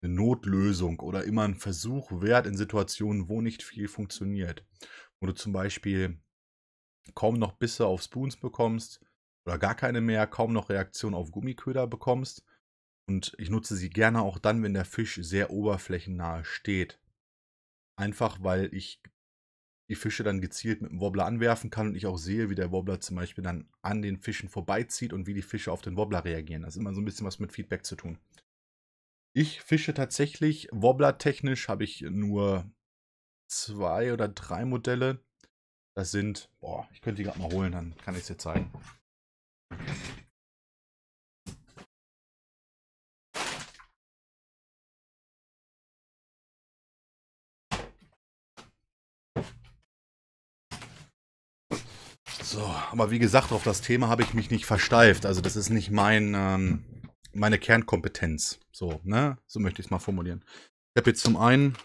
eine Notlösung oder immer ein Versuch wert in Situationen, wo nicht viel funktioniert. Wo du zum Beispiel kaum noch Bisse auf Spoons bekommst oder gar keine mehr, kaum noch Reaktion auf Gummiköder bekommst. Und ich nutze sie gerne auch dann, wenn der Fisch sehr oberflächennahe steht. Einfach weil ich die Fische dann gezielt mit dem Wobbler anwerfen kann und ich auch sehe, wie der Wobbler zum Beispiel dann an den Fischen vorbeizieht und wie die Fische auf den Wobbler reagieren. Das ist immer so ein bisschen was mit Feedback zu tun. Ich fische tatsächlich, Wobbler-technisch habe ich nur zwei oder drei Modelle. Das sind, boah, ich könnte die gerade mal holen, dann kann ich es dir zeigen. So, aber wie gesagt, auf das Thema habe ich mich nicht versteift. Also das ist nicht mein, ähm, meine Kernkompetenz. So, ne? So möchte ich es mal formulieren. Ich habe jetzt zum einen,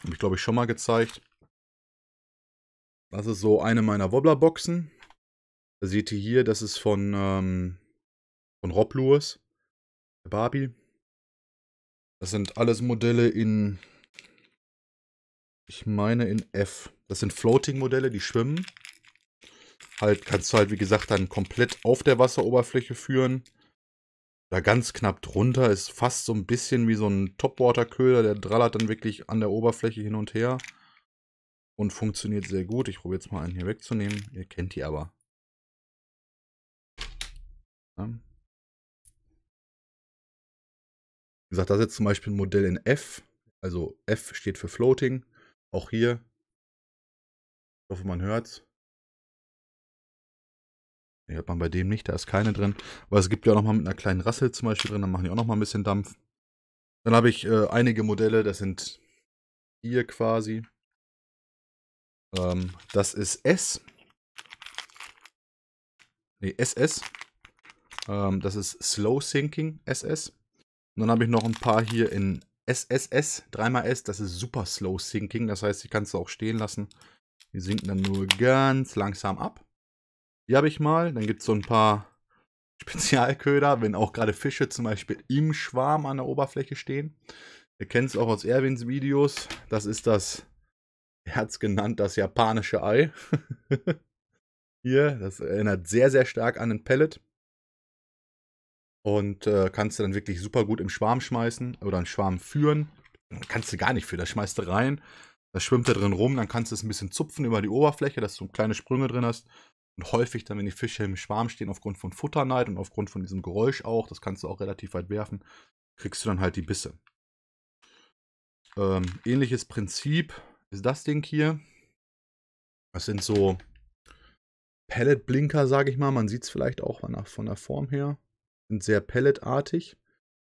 habe ich glaube ich schon mal gezeigt, das ist so eine meiner Wobbler-Boxen. Da seht ihr hier, das ist von, ähm, von Rob Lewis, der Barbie. Das sind alles Modelle in, ich meine in F. Das sind Floating-Modelle, die schwimmen halt, kannst du halt, wie gesagt, dann komplett auf der Wasseroberfläche führen. Da ganz knapp drunter ist fast so ein bisschen wie so ein Topwater-Köder. Der drallert dann wirklich an der Oberfläche hin und her. Und funktioniert sehr gut. Ich probiere jetzt mal einen hier wegzunehmen. Ihr kennt die aber. Ja. Wie gesagt, das ist jetzt zum Beispiel ein Modell in F. Also F steht für Floating. Auch hier. Ich hoffe, man hört es. Die hört man bei dem nicht, da ist keine drin. Aber es gibt ja auch nochmal mit einer kleinen Rassel zum Beispiel drin, dann machen die auch nochmal ein bisschen Dampf. Dann habe ich äh, einige Modelle, das sind hier quasi. Ähm, das ist S. Nee, SS. Ähm, das ist Slow Sinking SS. Und dann habe ich noch ein paar hier in SSS, dreimal S, das ist super slow sinking, das heißt, die kannst du auch stehen lassen. Die sinken dann nur ganz langsam ab. Die habe ich mal. Dann gibt es so ein paar Spezialköder, wenn auch gerade Fische zum Beispiel im Schwarm an der Oberfläche stehen. Ihr kennt es auch aus Erwins Videos. Das ist das, er hat es genannt, das japanische Ei. Hier, das erinnert sehr, sehr stark an den Pellet. Und äh, kannst du dann wirklich super gut im Schwarm schmeißen oder einen Schwarm führen. Kannst du gar nicht führen, das schmeißt du rein. Das schwimmt da drin rum, dann kannst du es ein bisschen zupfen über die Oberfläche, dass du kleine Sprünge drin hast und häufig dann, wenn die Fische im Schwarm stehen, aufgrund von Futterneid und aufgrund von diesem Geräusch auch, das kannst du auch relativ weit werfen, kriegst du dann halt die Bisse. Ähm, ähnliches Prinzip ist das Ding hier. Das sind so Pellet-Blinker, sage ich mal. Man sieht es vielleicht auch von der Form her. Sind sehr pelletartig.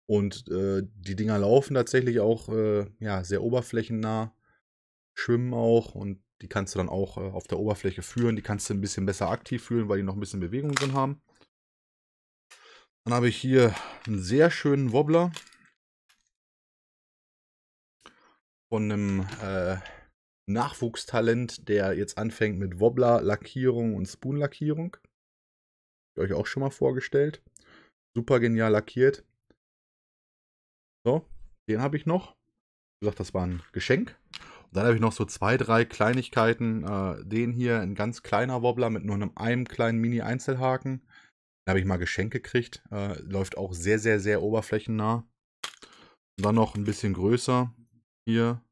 Und äh, die Dinger laufen tatsächlich auch äh, ja, sehr oberflächennah, schwimmen auch und die kannst du dann auch äh, auf der Oberfläche führen. Die kannst du ein bisschen besser aktiv führen, weil die noch ein bisschen Bewegung drin haben. Dann habe ich hier einen sehr schönen Wobbler. Von einem äh, Nachwuchstalent, der jetzt anfängt mit Wobbler, Lackierung und Spoon-Lackierung. Hab ich euch auch schon mal vorgestellt. Super genial lackiert. So, den habe ich noch. Wie gesagt, das war ein Geschenk. Dann habe ich noch so zwei, drei Kleinigkeiten. Äh, den hier, ein ganz kleiner Wobbler mit nur einem, einem kleinen Mini-Einzelhaken. Den habe ich mal geschenkt gekriegt. Äh, läuft auch sehr, sehr, sehr oberflächennah. Und dann noch ein bisschen größer hier.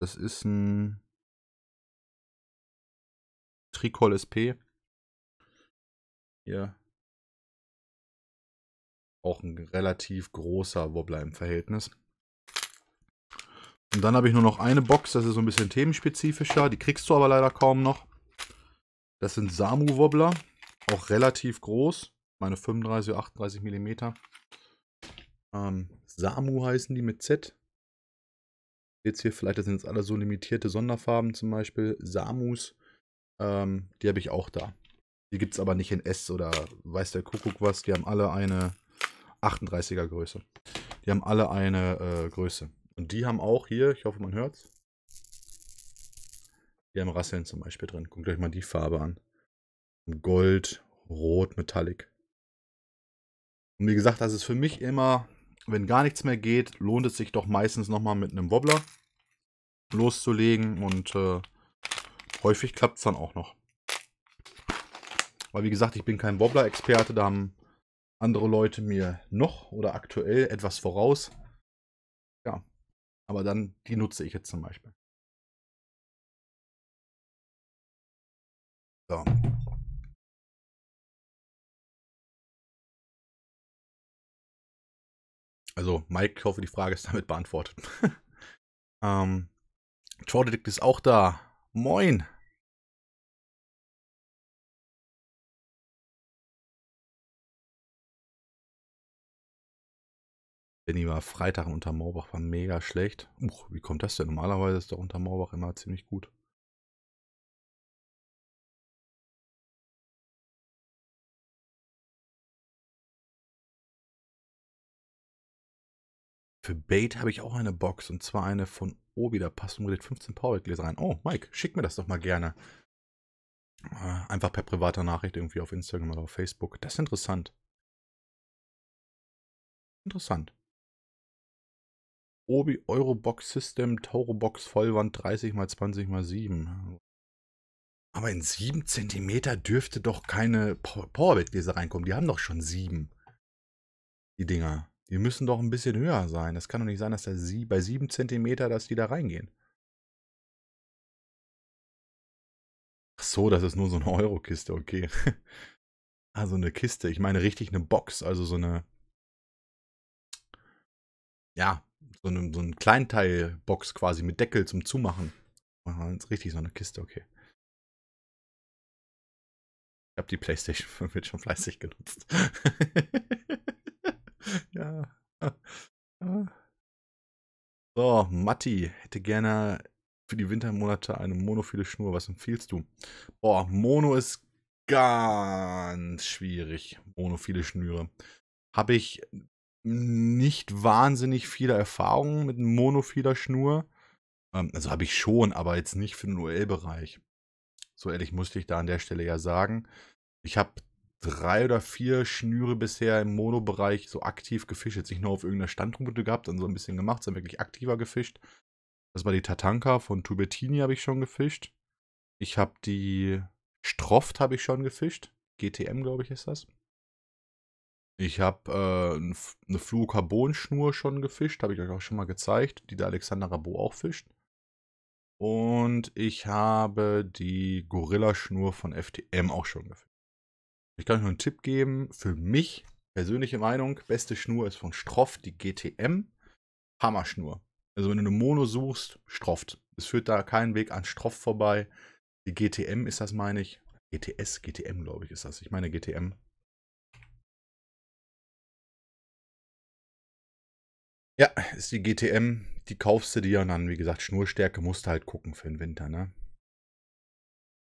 Das ist ein Tricol SP. Hier. Auch ein relativ großer Wobbler im Verhältnis. Und dann habe ich nur noch eine Box, das ist so ein bisschen themenspezifischer. Die kriegst du aber leider kaum noch. Das sind Samu-Wobbler. Auch relativ groß. Meine 35 oder 38 mm. Ähm, Samu heißen die mit Z. Jetzt hier, vielleicht das sind jetzt alle so limitierte Sonderfarben zum Beispiel. Samus. Ähm, die habe ich auch da. Die gibt es aber nicht in S oder weiß der Kuckuck was. Die haben alle eine 38er Größe. Die haben alle eine äh, Größe. Und die haben auch hier, ich hoffe man hört's, die haben Rasseln zum Beispiel drin. Guckt euch mal die Farbe an. Gold, Rot, Metallic. Und wie gesagt, das ist für mich immer, wenn gar nichts mehr geht, lohnt es sich doch meistens nochmal mit einem Wobbler loszulegen und äh, häufig klappt es dann auch noch. Weil wie gesagt, ich bin kein Wobbler-Experte, da haben andere Leute mir noch oder aktuell etwas voraus. Aber dann, die nutze ich jetzt zum Beispiel. So. Also, Mike, ich hoffe, die Frage ist damit beantwortet. ähm, Trodidict ist auch da. Moin. Benny war Freitag unter Maurbach war mega schlecht. Uch, wie kommt das denn? Normalerweise ist doch unter Maurbach immer ziemlich gut. Für Bait habe ich auch eine Box und zwar eine von Obi, da passt umgedreht 15 Powergläser rein. Oh, Mike, schick mir das doch mal gerne. Äh, einfach per privater Nachricht irgendwie auf Instagram oder auf Facebook. Das ist interessant. Interessant. Obi Eurobox System Taurobox Vollwand 30x20x7. Aber in 7 cm dürfte doch keine Powerbild-Gläser reinkommen. Die haben doch schon 7. Die Dinger. Die müssen doch ein bisschen höher sein. Das kann doch nicht sein, dass da sie bei 7 cm, dass die da reingehen. Ach so, das ist nur so eine Euro-Kiste, okay. also eine Kiste. Ich meine richtig eine Box, also so eine. Ja, so einem, so einem Kleinteilbox quasi mit Deckel zum Zumachen. Aha, ist richtig so eine Kiste, okay. Ich habe die PlayStation 5 jetzt schon fleißig genutzt. ja. So, Matti hätte gerne für die Wintermonate eine monophile Schnur. Was empfiehlst du? Boah, Mono ist ganz schwierig. Monophile Schnüre. Habe ich nicht wahnsinnig viele Erfahrungen mit Monofederschnur. Ähm, also habe ich schon, aber jetzt nicht für den UL-Bereich. So ehrlich musste ich da an der Stelle ja sagen. Ich habe drei oder vier Schnüre bisher im Mono-Bereich so aktiv gefischt. Jetzt nicht nur auf irgendeiner Standroute gehabt, sondern so ein bisschen gemacht, sondern wirklich aktiver gefischt. Das war die Tatanka von Tubetini habe ich schon gefischt. Ich habe die Stroft habe ich schon gefischt. GTM, glaube ich, ist das. Ich habe äh, eine fluorcarbon schnur schon gefischt, habe ich euch auch schon mal gezeigt, die der Alexander Rabot auch fischt. Und ich habe die Gorilla-Schnur von FTM auch schon gefischt. Ich kann euch nur einen Tipp geben, für mich, persönliche Meinung, beste Schnur ist von Stroff, die GTM. Hammerschnur. Also wenn du eine Mono suchst, Strofft. Es führt da keinen Weg an Stroff vorbei. Die GTM ist das, meine ich. GTS, GTM, glaube ich, ist das. Ich meine GTM. Ja, ist die GTM. Die kaufst du dir und dann, wie gesagt, Schnurstärke musst du halt gucken für den Winter, ne?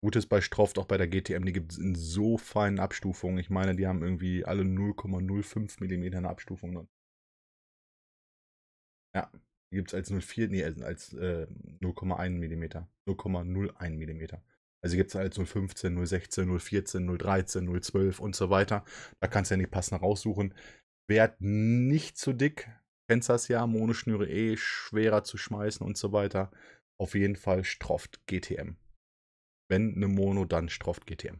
Gutes bei Stroft, auch bei der GTM, die gibt es in so feinen Abstufungen. Ich meine, die haben irgendwie alle 0,05 mm eine Abstufung drin. Ja, die gibt es als 04, nee, als äh, 0,1 mm. 0,01 mm. Also gibt es als 015, 016, 014, 013, 012 und so weiter. Da kannst du ja nicht passend raussuchen. Wert nicht zu dick, das ja, Monoschnüre eh schwerer zu schmeißen und so weiter. Auf jeden Fall strofft GTM. Wenn eine Mono, dann strofft GTM.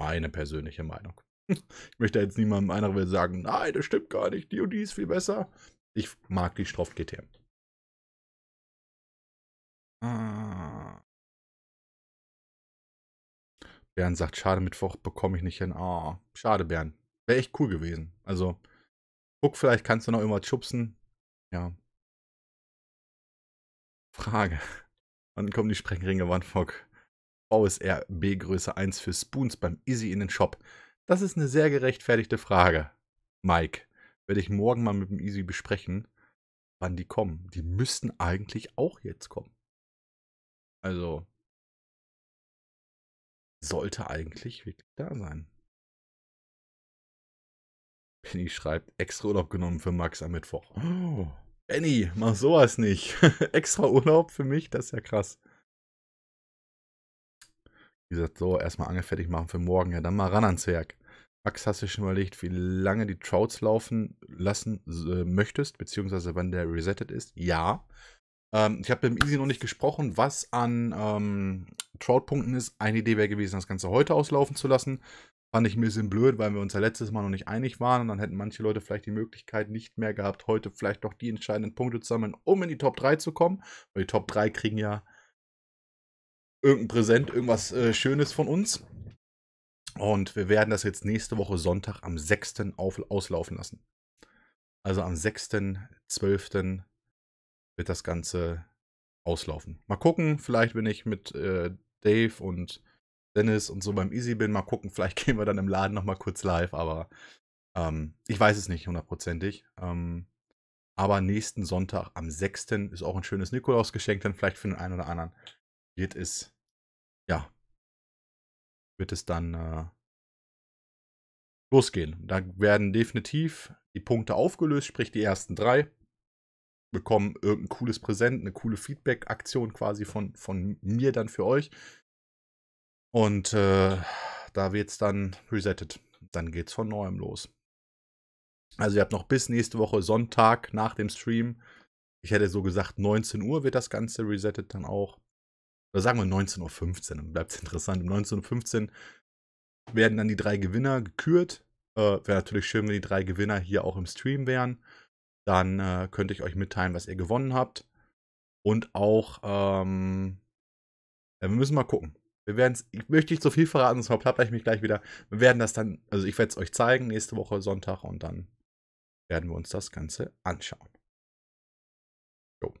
Meine persönliche Meinung. Ich möchte jetzt niemandem anderen sagen, nein, das stimmt gar nicht, die und die ist viel besser. Ich mag die strofft GTM. Ah. Bernd sagt, schade, Mittwoch bekomme ich nicht hin. Ah, schade, Bernd. Wäre echt cool gewesen. Also, Guck, vielleicht kannst du noch immer schubsen. Ja. Frage. Wann kommen die Sprengringe OneFog VSR B Größe 1 für Spoons beim Easy in den Shop? Das ist eine sehr gerechtfertigte Frage. Mike, werde ich morgen mal mit dem Easy besprechen, wann die kommen. Die müssten eigentlich auch jetzt kommen. Also sollte eigentlich wirklich da sein. Benny schreibt, extra Urlaub genommen für Max am Mittwoch. Oh, Benny, mach sowas nicht. extra Urlaub für mich, das ist ja krass. Wie gesagt, so, erstmal angefertigt machen für morgen. Ja, dann mal ran ans Werk. Max, hast du schon überlegt, wie lange die Trouts laufen lassen äh, möchtest, beziehungsweise wann der resettet ist? Ja. Ähm, ich habe mit dem Easy noch nicht gesprochen, was an ähm, Trout-Punkten ist. Eine Idee wäre gewesen, das Ganze heute auslaufen zu lassen. Fand ich ein bisschen blöd, weil wir uns ja letztes Mal noch nicht einig waren und dann hätten manche Leute vielleicht die Möglichkeit nicht mehr gehabt, heute vielleicht noch die entscheidenden Punkte zu sammeln, um in die Top 3 zu kommen. Weil die Top 3 kriegen ja irgendein Präsent, irgendwas äh, Schönes von uns. Und wir werden das jetzt nächste Woche Sonntag am 6. Auf, auslaufen lassen. Also am 6.12. wird das Ganze auslaufen. Mal gucken, vielleicht bin ich mit äh, Dave und Dennis und so beim Easy bin. Mal gucken, vielleicht gehen wir dann im Laden nochmal kurz live, aber ähm, ich weiß es nicht hundertprozentig. Ähm, aber nächsten Sonntag am 6. ist auch ein schönes Nikolausgeschenk, dann vielleicht für den einen oder anderen wird es, ja, wird es dann äh, losgehen. Da werden definitiv die Punkte aufgelöst, sprich die ersten drei bekommen irgendein cooles Präsent, eine coole Feedback-Aktion quasi von, von mir dann für euch. Und äh, da es dann resettet. Dann geht es von neuem los. Also ihr habt noch bis nächste Woche Sonntag nach dem Stream. Ich hätte so gesagt, 19 Uhr wird das Ganze resettet dann auch. Oder sagen wir 19.15 Uhr, dann bleibt es interessant. Um 19.15 Uhr werden dann die drei Gewinner gekürt. Äh, Wäre natürlich schön, wenn die drei Gewinner hier auch im Stream wären. Dann äh, könnte ich euch mitteilen, was ihr gewonnen habt. Und auch, ähm, ja, wir müssen mal gucken. Wir werden es, ich möchte nicht zu viel verraten, sonst verplapper ich mich gleich wieder. Wir werden das dann, also ich werde es euch zeigen nächste Woche Sonntag und dann werden wir uns das Ganze anschauen. Jo.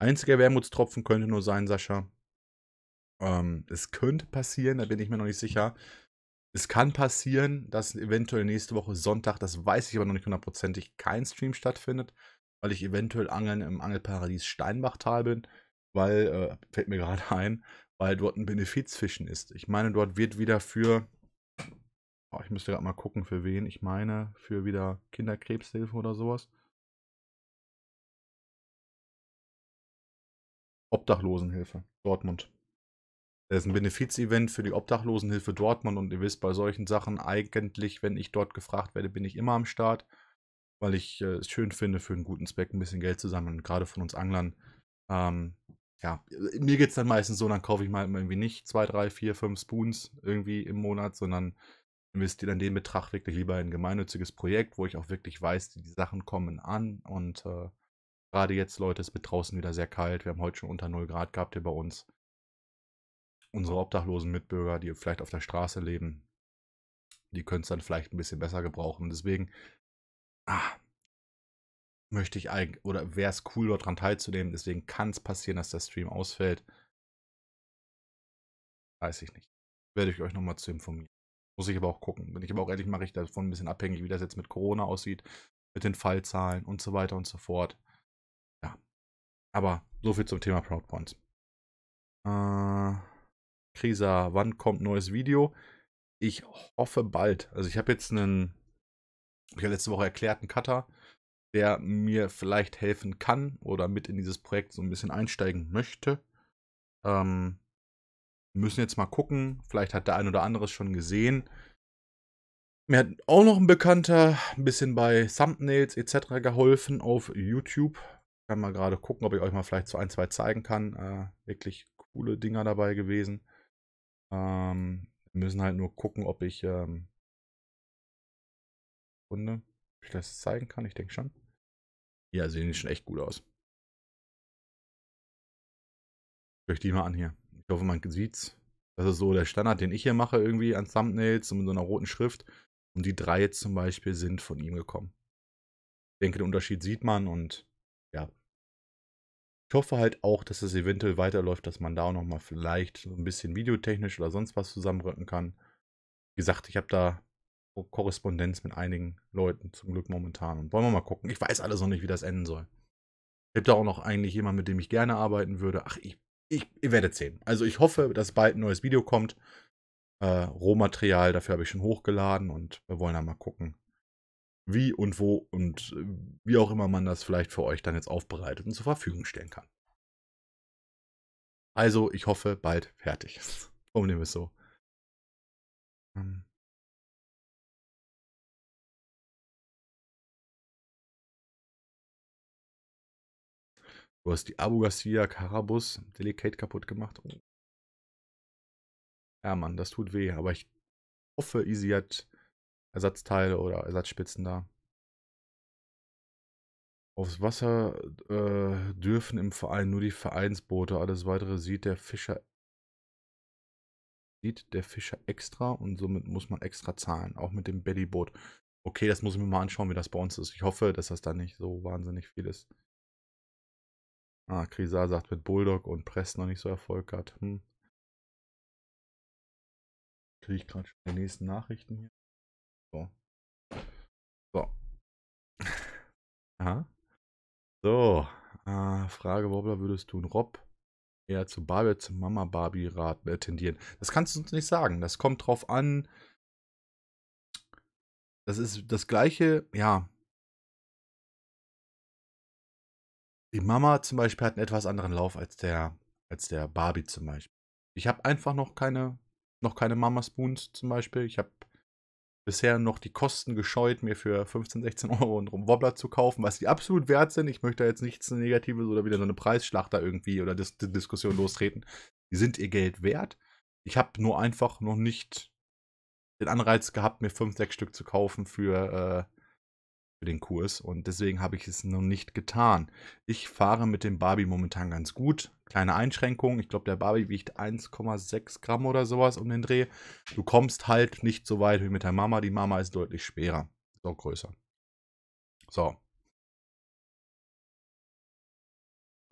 Einziger Wermutstropfen könnte nur sein, Sascha. Ähm, es könnte passieren, da bin ich mir noch nicht sicher. Es kann passieren, dass eventuell nächste Woche Sonntag, das weiß ich aber noch nicht hundertprozentig, kein Stream stattfindet, weil ich eventuell angeln im Angelparadies Steinbachtal bin, weil, äh, fällt mir gerade ein, weil dort ein Benefizfischen ist. Ich meine, dort wird wieder für, oh, ich müsste gerade mal gucken, für wen. Ich meine, für wieder Kinderkrebshilfe oder sowas. Obdachlosenhilfe, Dortmund. Das ist ein Benefiz-Event für die Obdachlosenhilfe Dortmund und ihr wisst, bei solchen Sachen eigentlich, wenn ich dort gefragt werde, bin ich immer am Start, weil ich äh, es schön finde, für einen guten Zweck ein bisschen Geld zu sammeln. Gerade von uns Anglern ähm, ja, äh, mir geht es dann meistens so, dann kaufe ich halt mal irgendwie nicht zwei, drei, vier, fünf Spoons irgendwie im Monat, sondern investiere dann den Betrag wirklich lieber in ein gemeinnütziges Projekt, wo ich auch wirklich weiß, die Sachen kommen an und äh, gerade jetzt, Leute, es wird draußen wieder sehr kalt. Wir haben heute schon unter 0 Grad gehabt hier bei uns. Unsere obdachlosen Mitbürger, die vielleicht auf der Straße leben, die können es dann vielleicht ein bisschen besser gebrauchen. Deswegen, ah, möchte ich eigentlich, oder wäre es cool, dort dran teilzunehmen. Deswegen kann es passieren, dass der Stream ausfällt. Weiß ich nicht. Werde ich euch nochmal zu informieren. Muss ich aber auch gucken. Bin ich aber auch ehrlich, mache ich davon ein bisschen abhängig, wie das jetzt mit Corona aussieht, mit den Fallzahlen und so weiter und so fort. Ja. Aber so viel zum Thema Proud Points. Äh, Krisa, wann kommt neues Video? Ich hoffe bald. Also ich habe jetzt einen, ich habe letzte Woche erklärt, einen Cutter der mir vielleicht helfen kann oder mit in dieses Projekt so ein bisschen einsteigen möchte. Ähm, müssen jetzt mal gucken. Vielleicht hat der ein oder andere es schon gesehen. Mir hat auch noch ein Bekannter ein bisschen bei Thumbnails etc. geholfen auf YouTube. Ich kann mal gerade gucken, ob ich euch mal vielleicht so ein, zwei zeigen kann. Äh, wirklich coole Dinger dabei gewesen. Ähm, müssen halt nur gucken, ob ich. Ähm, Runde, ich das zeigen kann. Ich denke schon. Ja, sehen schon echt gut aus. Ich die mal an hier. Ich hoffe, man sieht's. Das ist so der Standard, den ich hier mache, irgendwie an Thumbnails und mit so einer roten Schrift. Und die drei jetzt zum Beispiel sind von ihm gekommen. Ich denke, den Unterschied sieht man und ja. Ich hoffe halt auch, dass das eventuell weiterläuft, dass man da auch nochmal vielleicht so ein bisschen videotechnisch oder sonst was zusammenrücken kann. Wie gesagt, ich habe da Korrespondenz mit einigen Leuten zum Glück momentan. Und wollen wir mal gucken. Ich weiß alles noch nicht, wie das enden soll. Ich habe da auch noch eigentlich jemanden, mit dem ich gerne arbeiten würde. Ach, ich, ich, ihr werdet sehen. Also ich hoffe, dass bald ein neues Video kommt. Äh, Rohmaterial, dafür habe ich schon hochgeladen und wir wollen dann mal gucken, wie und wo und äh, wie auch immer man das vielleicht für euch dann jetzt aufbereitet und zur Verfügung stellen kann. Also ich hoffe, bald fertig. Um dem es so. Ähm. Du hast die Abu Garcia Carabus Delicate kaputt gemacht. Oh. Ja, Mann, das tut weh, aber ich hoffe, Easy hat Ersatzteile oder Ersatzspitzen da. Aufs Wasser äh, dürfen im Verein nur die Vereinsboote. Alles weitere sieht der Fischer sieht der Fischer extra und somit muss man extra zahlen, auch mit dem Bellyboot. Okay, das muss ich mir mal anschauen, wie das bei uns ist. Ich hoffe, dass das da nicht so wahnsinnig viel ist. Ah, Grisar sagt mit Bulldog und Press noch nicht so Erfolg gehabt. Hm. Kriege ich gerade schon die nächsten Nachrichten hier. So. So. Aha. So. Äh, Frage, Wobbler, würdest du einen Rob eher zu Barbie, zu Mama Barbie raten, äh, tendieren? Das kannst du uns nicht sagen. Das kommt drauf an. Das ist das gleiche, ja, die Mama zum Beispiel hat einen etwas anderen Lauf als der, als der Barbie zum Beispiel. Ich habe einfach noch keine, noch keine Mama Spoons zum Beispiel. Ich habe bisher noch die Kosten gescheut, mir für 15, 16 Euro einen Wobbler zu kaufen, was die absolut wert sind. Ich möchte da jetzt nichts Negatives oder wieder so eine Preisschlacht da irgendwie oder Dis Diskussion lostreten. Die sind ihr Geld wert. Ich habe nur einfach noch nicht den Anreiz gehabt, mir 5, 6 Stück zu kaufen für äh, für den Kurs und deswegen habe ich es noch nicht getan. Ich fahre mit dem Barbie momentan ganz gut. Kleine Einschränkung, ich glaube der Barbie wiegt 1,6 Gramm oder sowas um den Dreh. Du kommst halt nicht so weit wie mit der Mama, die Mama ist deutlich schwerer, ist größer. So.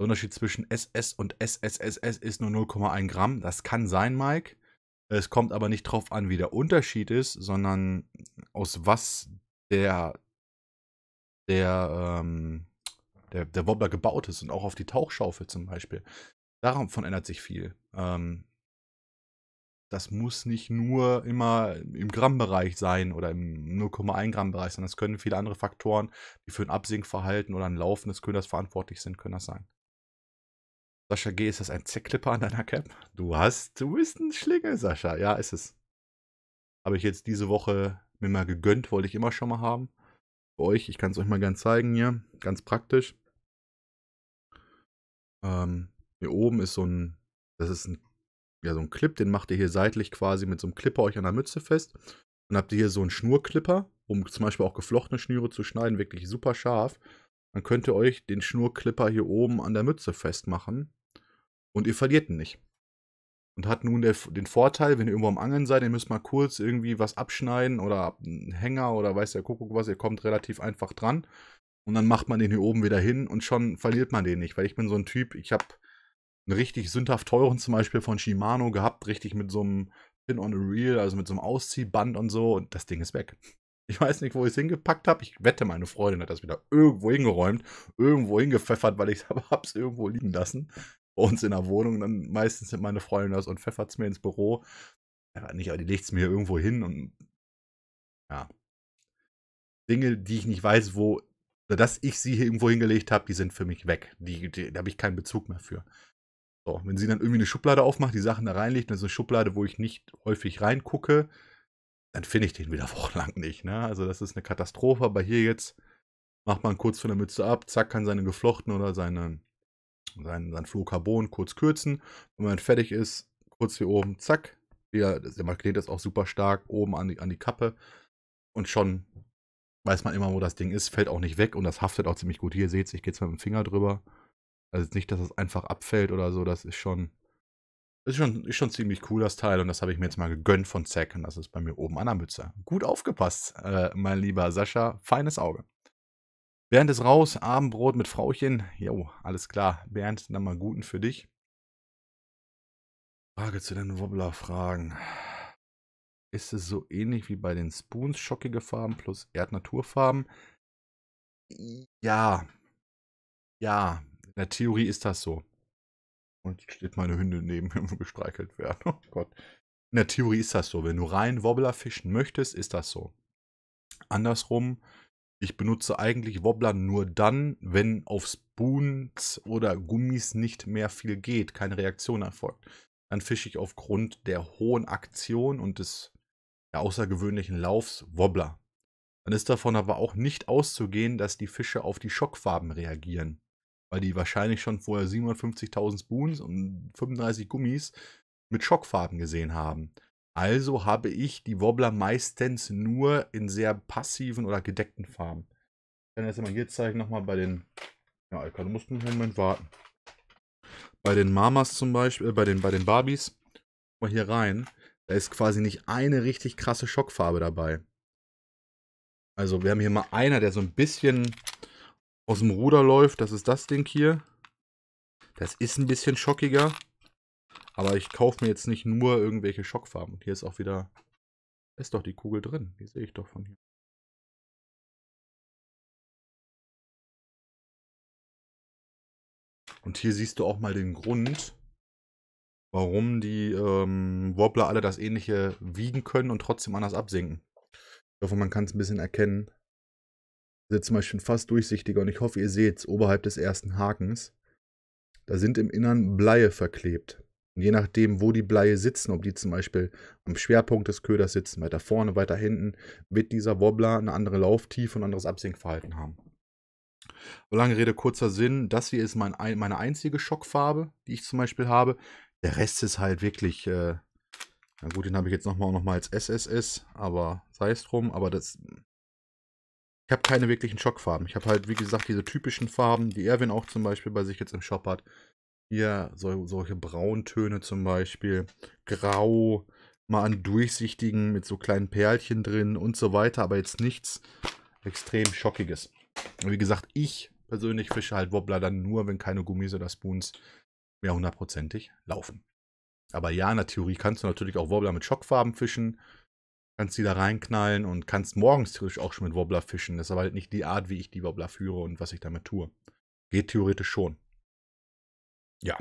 Der Unterschied zwischen SS und SSSS ist nur 0,1 Gramm. Das kann sein, Mike. Es kommt aber nicht drauf an, wie der Unterschied ist, sondern aus was der der, ähm, der, der Wobbler gebaut ist und auch auf die Tauchschaufel zum Beispiel. Davon ändert sich viel. Ähm, das muss nicht nur immer im Grammbereich sein oder im 0,1 Gramm Bereich, sondern es können viele andere Faktoren, die für ein Absinkverhalten oder ein Laufen des Köders verantwortlich sind, können das sein. Sascha G., ist das ein Zeckklipper an deiner Cap? Du hast, du bist ein Schlingel, Sascha. Ja, ist es. Habe ich jetzt diese Woche mir mal gegönnt, wollte ich immer schon mal haben euch. Ich kann es euch mal ganz zeigen hier. Ganz praktisch. Ähm, hier oben ist so ein, das ist ein, ja, so ein Clip, den macht ihr hier seitlich quasi mit so einem Clipper euch an der Mütze fest. Dann habt ihr hier so einen Schnurclipper, um zum Beispiel auch geflochtene Schnüre zu schneiden, wirklich super scharf. Dann könnt ihr euch den Schnurclipper hier oben an der Mütze festmachen und ihr verliert ihn nicht und hat nun der, den Vorteil, wenn ihr irgendwo am Angeln seid, ihr müsst mal kurz irgendwie was abschneiden oder einen Hänger oder weiß der Kuckuck was, ihr kommt relativ einfach dran und dann macht man den hier oben wieder hin und schon verliert man den nicht, weil ich bin so ein Typ, ich habe einen richtig sündhaft teuren zum Beispiel von Shimano gehabt, richtig mit so einem Pin on a Reel, also mit so einem Ausziehband und so und das Ding ist weg. Ich weiß nicht, wo ich es hingepackt habe. Ich wette, meine Freundin hat das wieder irgendwo hingeräumt, irgendwo hingepfeffert, weil ich es irgendwo liegen lassen bei uns in der Wohnung. Dann meistens sind meine Freundin das und pfeffert es mir ins Büro. Ja, nicht, aber die legt es mir irgendwo hin und ja. Dinge, die ich nicht weiß, wo, dass ich sie hier irgendwo hingelegt habe, die sind für mich weg. Die, die da habe ich keinen Bezug mehr für. So, wenn sie dann irgendwie eine Schublade aufmacht, die Sachen da reinlegt, also eine Schublade, wo ich nicht häufig reingucke, dann finde ich den wieder wochenlang nicht. Ne? Also das ist eine Katastrophe, aber hier jetzt macht man kurz von der Mütze ab, zack, kann seine geflochten oder seine sein, sein Fluorocarbon kurz kürzen. Wenn man fertig ist, kurz hier oben, zack. Der, der Magnet ist auch super stark, oben an die, an die Kappe. Und schon weiß man immer, wo das Ding ist, fällt auch nicht weg und das haftet auch ziemlich gut. Hier seht ihr, ich gehe jetzt mit dem Finger drüber. Also nicht, dass es einfach abfällt oder so, das ist schon, ist schon, ist schon ziemlich cool, das Teil. Und das habe ich mir jetzt mal gegönnt von Zack und das ist bei mir oben an der Mütze. Gut aufgepasst, äh, mein lieber Sascha, feines Auge. Bernd ist raus, Abendbrot mit Frauchen. Jo, alles klar. Bernd, dann mal guten für dich. Frage zu den Wobbler-Fragen. Ist es so ähnlich wie bei den Spoons, schockige Farben plus Erdnaturfarben? Ja. Ja, in der Theorie ist das so. Und steht meine Hündin neben mir wo gestreichelt werden. Oh Gott. In der Theorie ist das so. Wenn du rein Wobbler fischen möchtest, ist das so. Andersrum ich benutze eigentlich Wobbler nur dann, wenn auf Spoons oder Gummis nicht mehr viel geht, keine Reaktion erfolgt. Dann fische ich aufgrund der hohen Aktion und des ja, außergewöhnlichen Laufs Wobbler. Dann ist davon aber auch nicht auszugehen, dass die Fische auf die Schockfarben reagieren, weil die wahrscheinlich schon vorher 750.000 Spoons und 35 Gummis mit Schockfarben gesehen haben. Also habe ich die Wobbler meistens nur in sehr passiven oder gedeckten Farben. Ich kann jetzt mal hier zeigen, nochmal bei den... Ja, Alka, du musst einen Moment warten. Bei den Mamas zum Beispiel, äh, bei den, bei den Barbies, mal hier rein, da ist quasi nicht eine richtig krasse Schockfarbe dabei. Also wir haben hier mal einer, der so ein bisschen aus dem Ruder läuft. Das ist das Ding hier. Das ist ein bisschen schockiger. Aber ich kaufe mir jetzt nicht nur irgendwelche Schockfarben. Und hier ist auch wieder, ist doch die Kugel drin. Die sehe ich doch von hier. Und hier siehst du auch mal den Grund, warum die ähm, Wobbler alle das ähnliche wiegen können und trotzdem anders absinken. Ich hoffe, man kann es ein bisschen erkennen. Das ist zum Beispiel fast durchsichtiger und ich hoffe, ihr seht es oberhalb des ersten Hakens. Da sind im Innern Bleie verklebt. Und je nachdem, wo die Bleie sitzen, ob die zum Beispiel am Schwerpunkt des Köders sitzen, weiter vorne, weiter hinten, wird dieser Wobbler eine andere Lauftiefe und anderes Absinkverhalten haben. So lange Rede, kurzer Sinn. Das hier ist mein, meine einzige Schockfarbe, die ich zum Beispiel habe. Der Rest ist halt wirklich, äh, na gut, den habe ich jetzt nochmal noch mal als SSS, aber sei es drum. Aber das, ich habe keine wirklichen Schockfarben. Ich habe halt, wie gesagt, diese typischen Farben, die Erwin auch zum Beispiel bei sich jetzt im Shop hat. Hier so, solche Brauntöne zum Beispiel, Grau, mal an durchsichtigen mit so kleinen Perlchen drin und so weiter, aber jetzt nichts extrem Schockiges. Wie gesagt, ich persönlich fische halt Wobbler dann nur, wenn keine Gummis oder Spoons mehr hundertprozentig laufen. Aber ja, in der Theorie kannst du natürlich auch Wobbler mit Schockfarben fischen, kannst die da reinknallen und kannst morgens theoretisch auch schon mit Wobbler fischen. Das ist aber halt nicht die Art, wie ich die Wobbler führe und was ich damit tue. Geht theoretisch schon. Ja.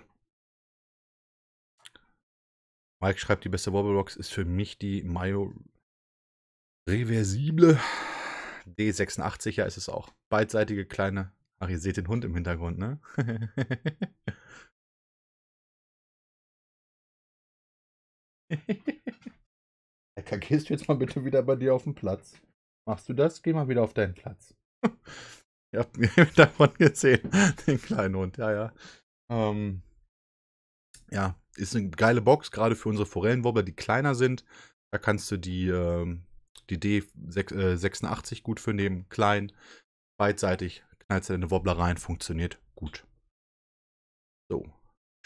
Mike schreibt, die beste Wobblebox ist für mich die Mayo Reversible. D86er ja, ist es auch. Beidseitige kleine. Ach, ihr seht den Hund im Hintergrund, ne? Alter, gehst du jetzt mal bitte wieder bei dir auf den Platz? Machst du das? Geh mal wieder auf deinen Platz. Ihr habt mir davon gesehen, den kleinen Hund, ja, ja. Ähm, ja, ist eine geile Box, gerade für unsere Forellenwobbler, die kleiner sind. Da kannst du die, ähm, äh, die D86 gut für nehmen, klein, beidseitig, knallst du deine Wobbler rein, funktioniert gut. So,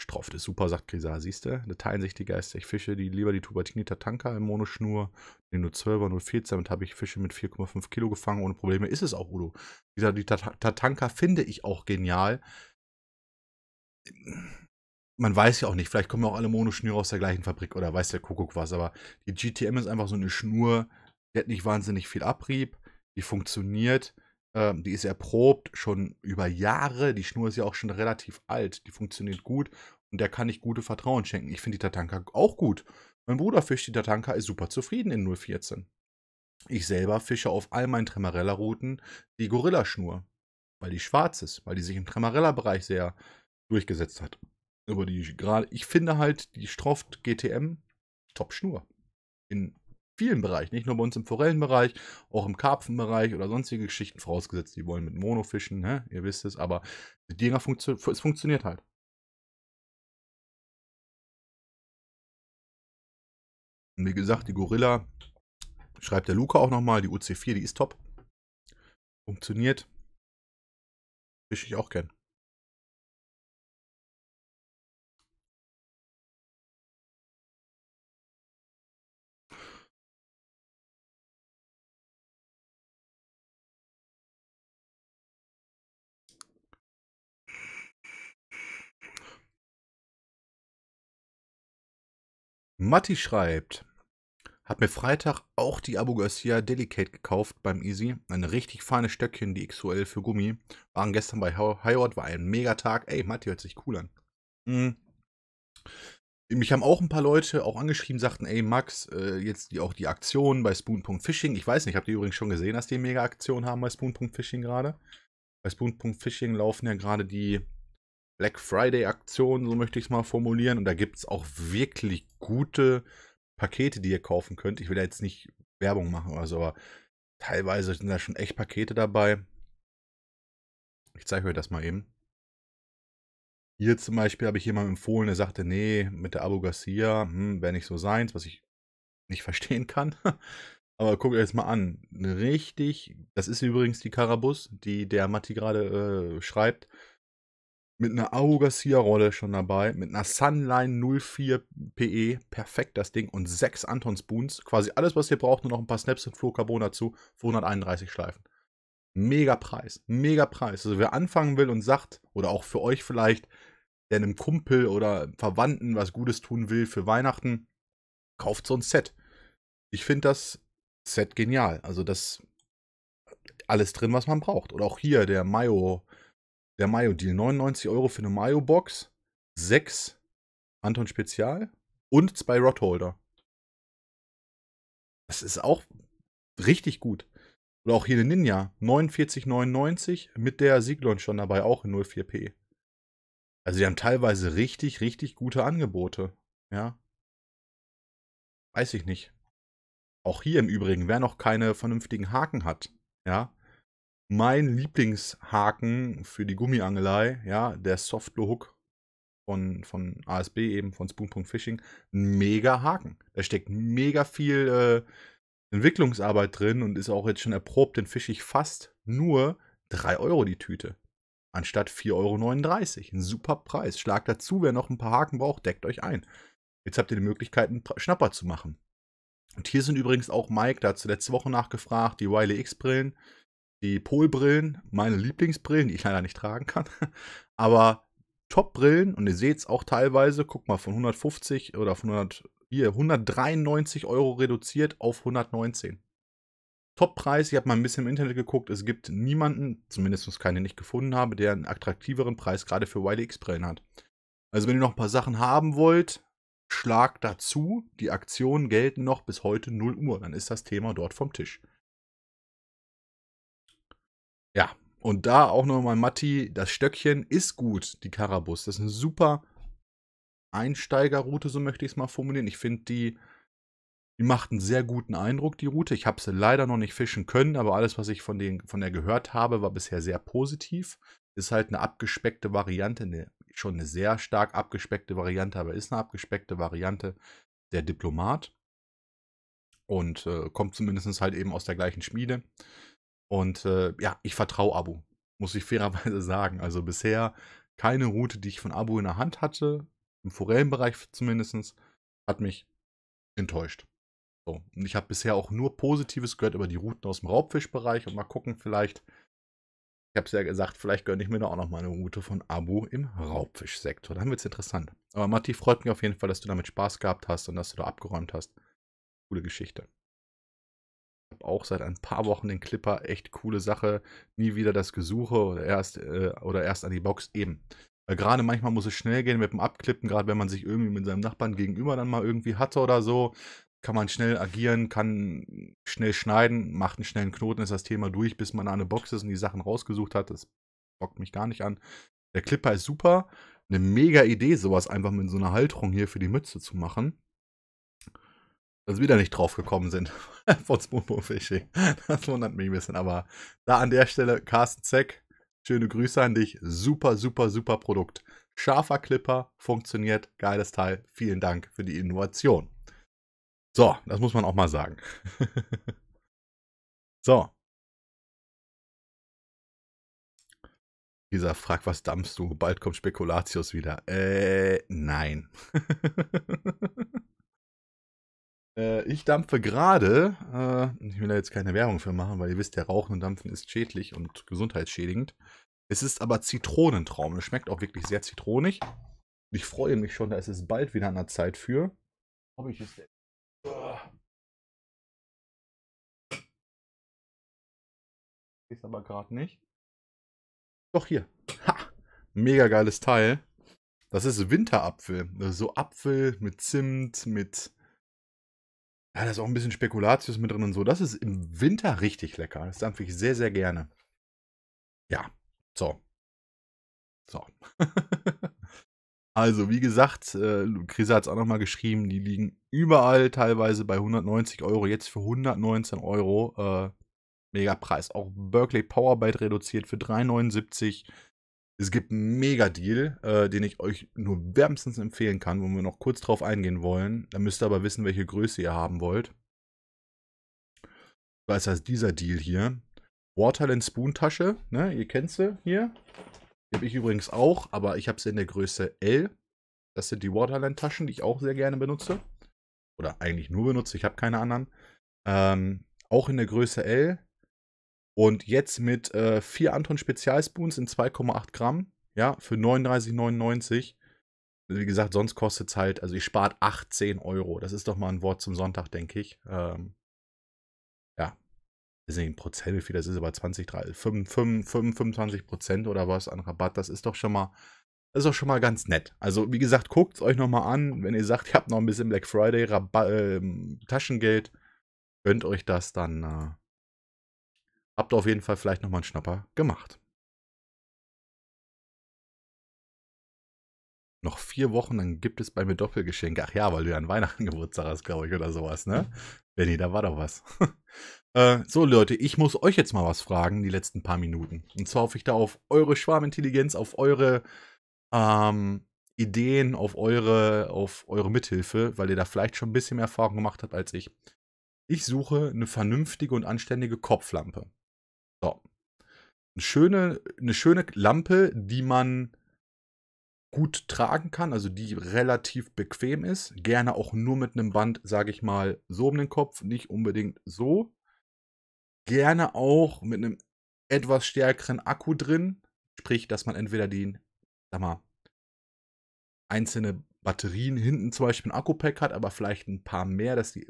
Strauft ist super, sagt Grisar. Siehst du, da teilen sich die Geister. Ich Fische, die lieber die Tubatini Tatanka im Monoschnur, den 012er, 014. Damit habe ich Fische mit 4,5 Kilo gefangen, ohne Probleme. Ist es auch, Udo. die Tatanka finde ich auch genial man weiß ja auch nicht, vielleicht kommen ja auch alle Monoschnüre aus der gleichen Fabrik oder weiß der Kuckuck was, aber die GTM ist einfach so eine Schnur, die hat nicht wahnsinnig viel Abrieb, die funktioniert, ähm, die ist erprobt schon über Jahre, die Schnur ist ja auch schon relativ alt, die funktioniert gut und der kann ich gute Vertrauen schenken. Ich finde die Tatanka auch gut. Mein Bruder fischt die Tatanka, ist super zufrieden in 014. Ich selber fische auf all meinen Tremarella-Routen die Gorilla-Schnur, weil die schwarz ist, weil die sich im Tremarella-Bereich sehr durchgesetzt hat. Aber die gerade, ich finde halt die Stroft GTM top Schnur. In vielen Bereichen, nicht nur bei uns im Forellenbereich, auch im Karpfenbereich oder sonstige Geschichten, vorausgesetzt, die wollen mit Monofischen, ne? ihr wisst es, aber die Dinger funktio es funktioniert halt. Und wie gesagt, die Gorilla, schreibt der Luca auch nochmal, die UC4, die ist top. Funktioniert. Fische ich auch gern. Matti schreibt, hat mir Freitag auch die Abu Garcia Delicate gekauft beim Easy. Ein richtig feines Stöckchen, die XOL für Gummi. Waren gestern bei Hayward, war ein Megatag. Ey, Matti hört sich cool an. Mhm. Mich haben auch ein paar Leute auch angeschrieben, sagten, ey Max, äh, jetzt die, auch die Aktion bei Spoon.Fishing. Ich weiß nicht, habt ihr übrigens schon gesehen, dass die Mega-Aktion haben bei Spoon.Fishing gerade? Bei Spoon.Fishing laufen ja gerade die Black Friday-Aktion, so möchte ich es mal formulieren. Und da gibt es auch wirklich gute Pakete, die ihr kaufen könnt. Ich will ja jetzt nicht Werbung machen oder so, aber teilweise sind da schon echt Pakete dabei. Ich zeige euch das mal eben. Hier zum Beispiel habe ich jemandem empfohlen, der sagte, nee, mit der Abu Garcia hm, wäre nicht so seins, was ich nicht verstehen kann. Aber guckt euch das mal an. Richtig, das ist übrigens die Karabus, die der Matti gerade äh, schreibt mit einer Augassier-Rolle schon dabei, mit einer Sunline 04 PE, perfekt das Ding und sechs Anton Spoons, quasi alles, was ihr braucht, nur noch ein paar Snaps und Fluorcarbon dazu, 231 Schleifen. Mega Preis, mega Preis. Also wer anfangen will und sagt, oder auch für euch vielleicht, der einem Kumpel oder Verwandten was Gutes tun will für Weihnachten, kauft so ein Set. Ich finde das Set genial. Also das äh, alles drin, was man braucht. Oder auch hier der Mayo der Mayo-Deal. 99 Euro für eine Mayo-Box, 6 Anton Spezial und 2 Rotholder. Das ist auch richtig gut. Oder auch hier eine Ninja, 49,99 mit der Siglon schon dabei, auch in 04p. Also die haben teilweise richtig, richtig gute Angebote. Ja. Weiß ich nicht. Auch hier im Übrigen, wer noch keine vernünftigen Haken hat, ja, mein Lieblingshaken für die Gummiangelei, ja, der Softlo-Hook von, von ASB, eben von Spoon.Fishing, ein mega Haken. Da steckt mega viel äh, Entwicklungsarbeit drin und ist auch jetzt schon erprobt, den fische ich fast nur 3 Euro die Tüte. Anstatt 4,39 Euro. Ein super Preis. Schlag dazu, wer noch ein paar Haken braucht, deckt euch ein. Jetzt habt ihr die Möglichkeit, einen Schnapper zu machen. Und hier sind übrigens auch Mike, da hat letzte Woche nachgefragt, die Wiley X-Brillen die Polbrillen, meine Lieblingsbrillen, die ich leider nicht tragen kann. Aber Top-Brillen, und ihr seht es auch teilweise, guck mal, von 150 oder von 100, hier, 193 Euro reduziert auf 119. Top-Preis, ich habe mal ein bisschen im Internet geguckt, es gibt niemanden, zumindest keine ich gefunden habe, der einen attraktiveren Preis gerade für Wiley X-Brillen hat. Also wenn ihr noch ein paar Sachen haben wollt, schlag dazu, die Aktionen gelten noch bis heute 0 Uhr, dann ist das Thema dort vom Tisch. Ja, und da auch nochmal Matti, das Stöckchen ist gut, die Karabus. Das ist eine super Einsteigerroute, so möchte ich es mal formulieren. Ich finde, die, die macht einen sehr guten Eindruck, die Route. Ich habe sie leider noch nicht fischen können, aber alles, was ich von, den, von der gehört habe, war bisher sehr positiv. Ist halt eine abgespeckte Variante, eine, schon eine sehr stark abgespeckte Variante, aber ist eine abgespeckte Variante der Diplomat. Und äh, kommt zumindest halt eben aus der gleichen Schmiede. Und äh, ja, ich vertraue Abu, muss ich fairerweise sagen. Also bisher keine Route, die ich von Abu in der Hand hatte, im Forellenbereich zumindest, hat mich enttäuscht. So, und ich habe bisher auch nur Positives gehört über die Routen aus dem Raubfischbereich und mal gucken, vielleicht, ich habe es ja gesagt, vielleicht gönne ich mir da auch nochmal eine Route von Abu im Raubfischsektor. Dann wird es interessant. Aber Matti, freut mich auf jeden Fall, dass du damit Spaß gehabt hast und dass du da abgeräumt hast. Coole Geschichte habe auch seit ein paar Wochen den Clipper. Echt coole Sache. Nie wieder das Gesuche oder erst, äh, oder erst an die Box eben. Äh, gerade manchmal muss es schnell gehen mit dem Abklippen, gerade wenn man sich irgendwie mit seinem Nachbarn gegenüber dann mal irgendwie hatte oder so. Kann man schnell agieren, kann schnell schneiden, macht einen schnellen Knoten, ist das Thema durch, bis man an eine Box ist und die Sachen rausgesucht hat. Das bockt mich gar nicht an. Der Clipper ist super. Eine mega Idee, sowas einfach mit so einer Halterung hier für die Mütze zu machen dass wir da nicht drauf gekommen sind von Spoonbow Fishing. Das wundert mich ein bisschen, aber da an der Stelle Carsten Zeck, schöne Grüße an dich. Super, super, super Produkt. Scharfer Clipper, funktioniert, geiles Teil. Vielen Dank für die Innovation. So, das muss man auch mal sagen. so. Dieser fragt, was dampfst du? Bald kommt Spekulatius wieder. Äh, nein. Äh, ich dampfe gerade, äh, ich will da jetzt keine Werbung für machen, weil ihr wisst, der Rauchen und Dampfen ist schädlich und gesundheitsschädigend. Es ist aber Zitronentraum. Es schmeckt auch wirklich sehr zitronig. Ich freue mich schon, da ist es bald wieder an der Zeit für. Habe ich es denn? Ist aber gerade nicht. Doch hier. Ha! Mega geiles Teil. Das ist Winterapfel. So Apfel mit Zimt, mit ja, da ist auch ein bisschen Spekulatius mit drin und so. Das ist im Winter richtig lecker. Das dampfe ich sehr, sehr gerne. Ja, so. So. also, wie gesagt, äh, Krisa hat es auch nochmal geschrieben, die liegen überall teilweise bei 190 Euro, jetzt für 119 Euro. Äh, mega Preis. Auch Berkeley Powerbyte reduziert für 3,79. Es gibt einen Mega-Deal, äh, den ich euch nur wärmstens empfehlen kann, wo wir noch kurz drauf eingehen wollen. Da müsst ihr aber wissen, welche Größe ihr haben wollt. Was heißt dieser Deal hier? Waterland Spoon Tasche, ne? Ihr kennt sie hier. Die habe ich übrigens auch, aber ich habe sie in der Größe L. Das sind die Waterland Taschen, die ich auch sehr gerne benutze. Oder eigentlich nur benutze, ich habe keine anderen. Ähm, auch in der Größe L. Und jetzt mit äh, vier Anton Spezialspoons in 2,8 Gramm, ja, für 39,99. Also, wie gesagt, sonst kostet es halt, also ich spart 18 Euro. Das ist doch mal ein Wort zum Sonntag, denke ich. Ähm, ja, wir sehen Prozent, wie viel das ist, aber 20, 30, 5, 25 Prozent oder was an Rabatt, das ist doch schon mal, ist doch schon mal ganz nett. Also, wie gesagt, guckt es euch nochmal an. Wenn ihr sagt, ihr habt noch ein bisschen Black Friday Rabatt, äh, Taschengeld, gönnt euch das dann. Äh, habt auf jeden Fall vielleicht nochmal einen Schnapper gemacht. Noch vier Wochen, dann gibt es bei mir Doppelgeschenke. Ach ja, weil du ja an Weihnachten Geburtstag hast, glaube ich, oder sowas, ne? Benni, da war doch was. äh, so, Leute, ich muss euch jetzt mal was fragen, die letzten paar Minuten. Und zwar hoffe ich da auf eure Schwarmintelligenz, auf eure ähm, Ideen, auf eure, auf eure Mithilfe, weil ihr da vielleicht schon ein bisschen mehr Erfahrung gemacht habt als ich. Ich suche eine vernünftige und anständige Kopflampe. So. Eine schöne, eine schöne Lampe, die man gut tragen kann, also die relativ bequem ist. Gerne auch nur mit einem Band, sage ich mal, so um den Kopf, nicht unbedingt so. Gerne auch mit einem etwas stärkeren Akku drin, sprich, dass man entweder den, sag mal, einzelne Batterien hinten zum Beispiel ein Akku-Pack hat, aber vielleicht ein paar mehr, dass die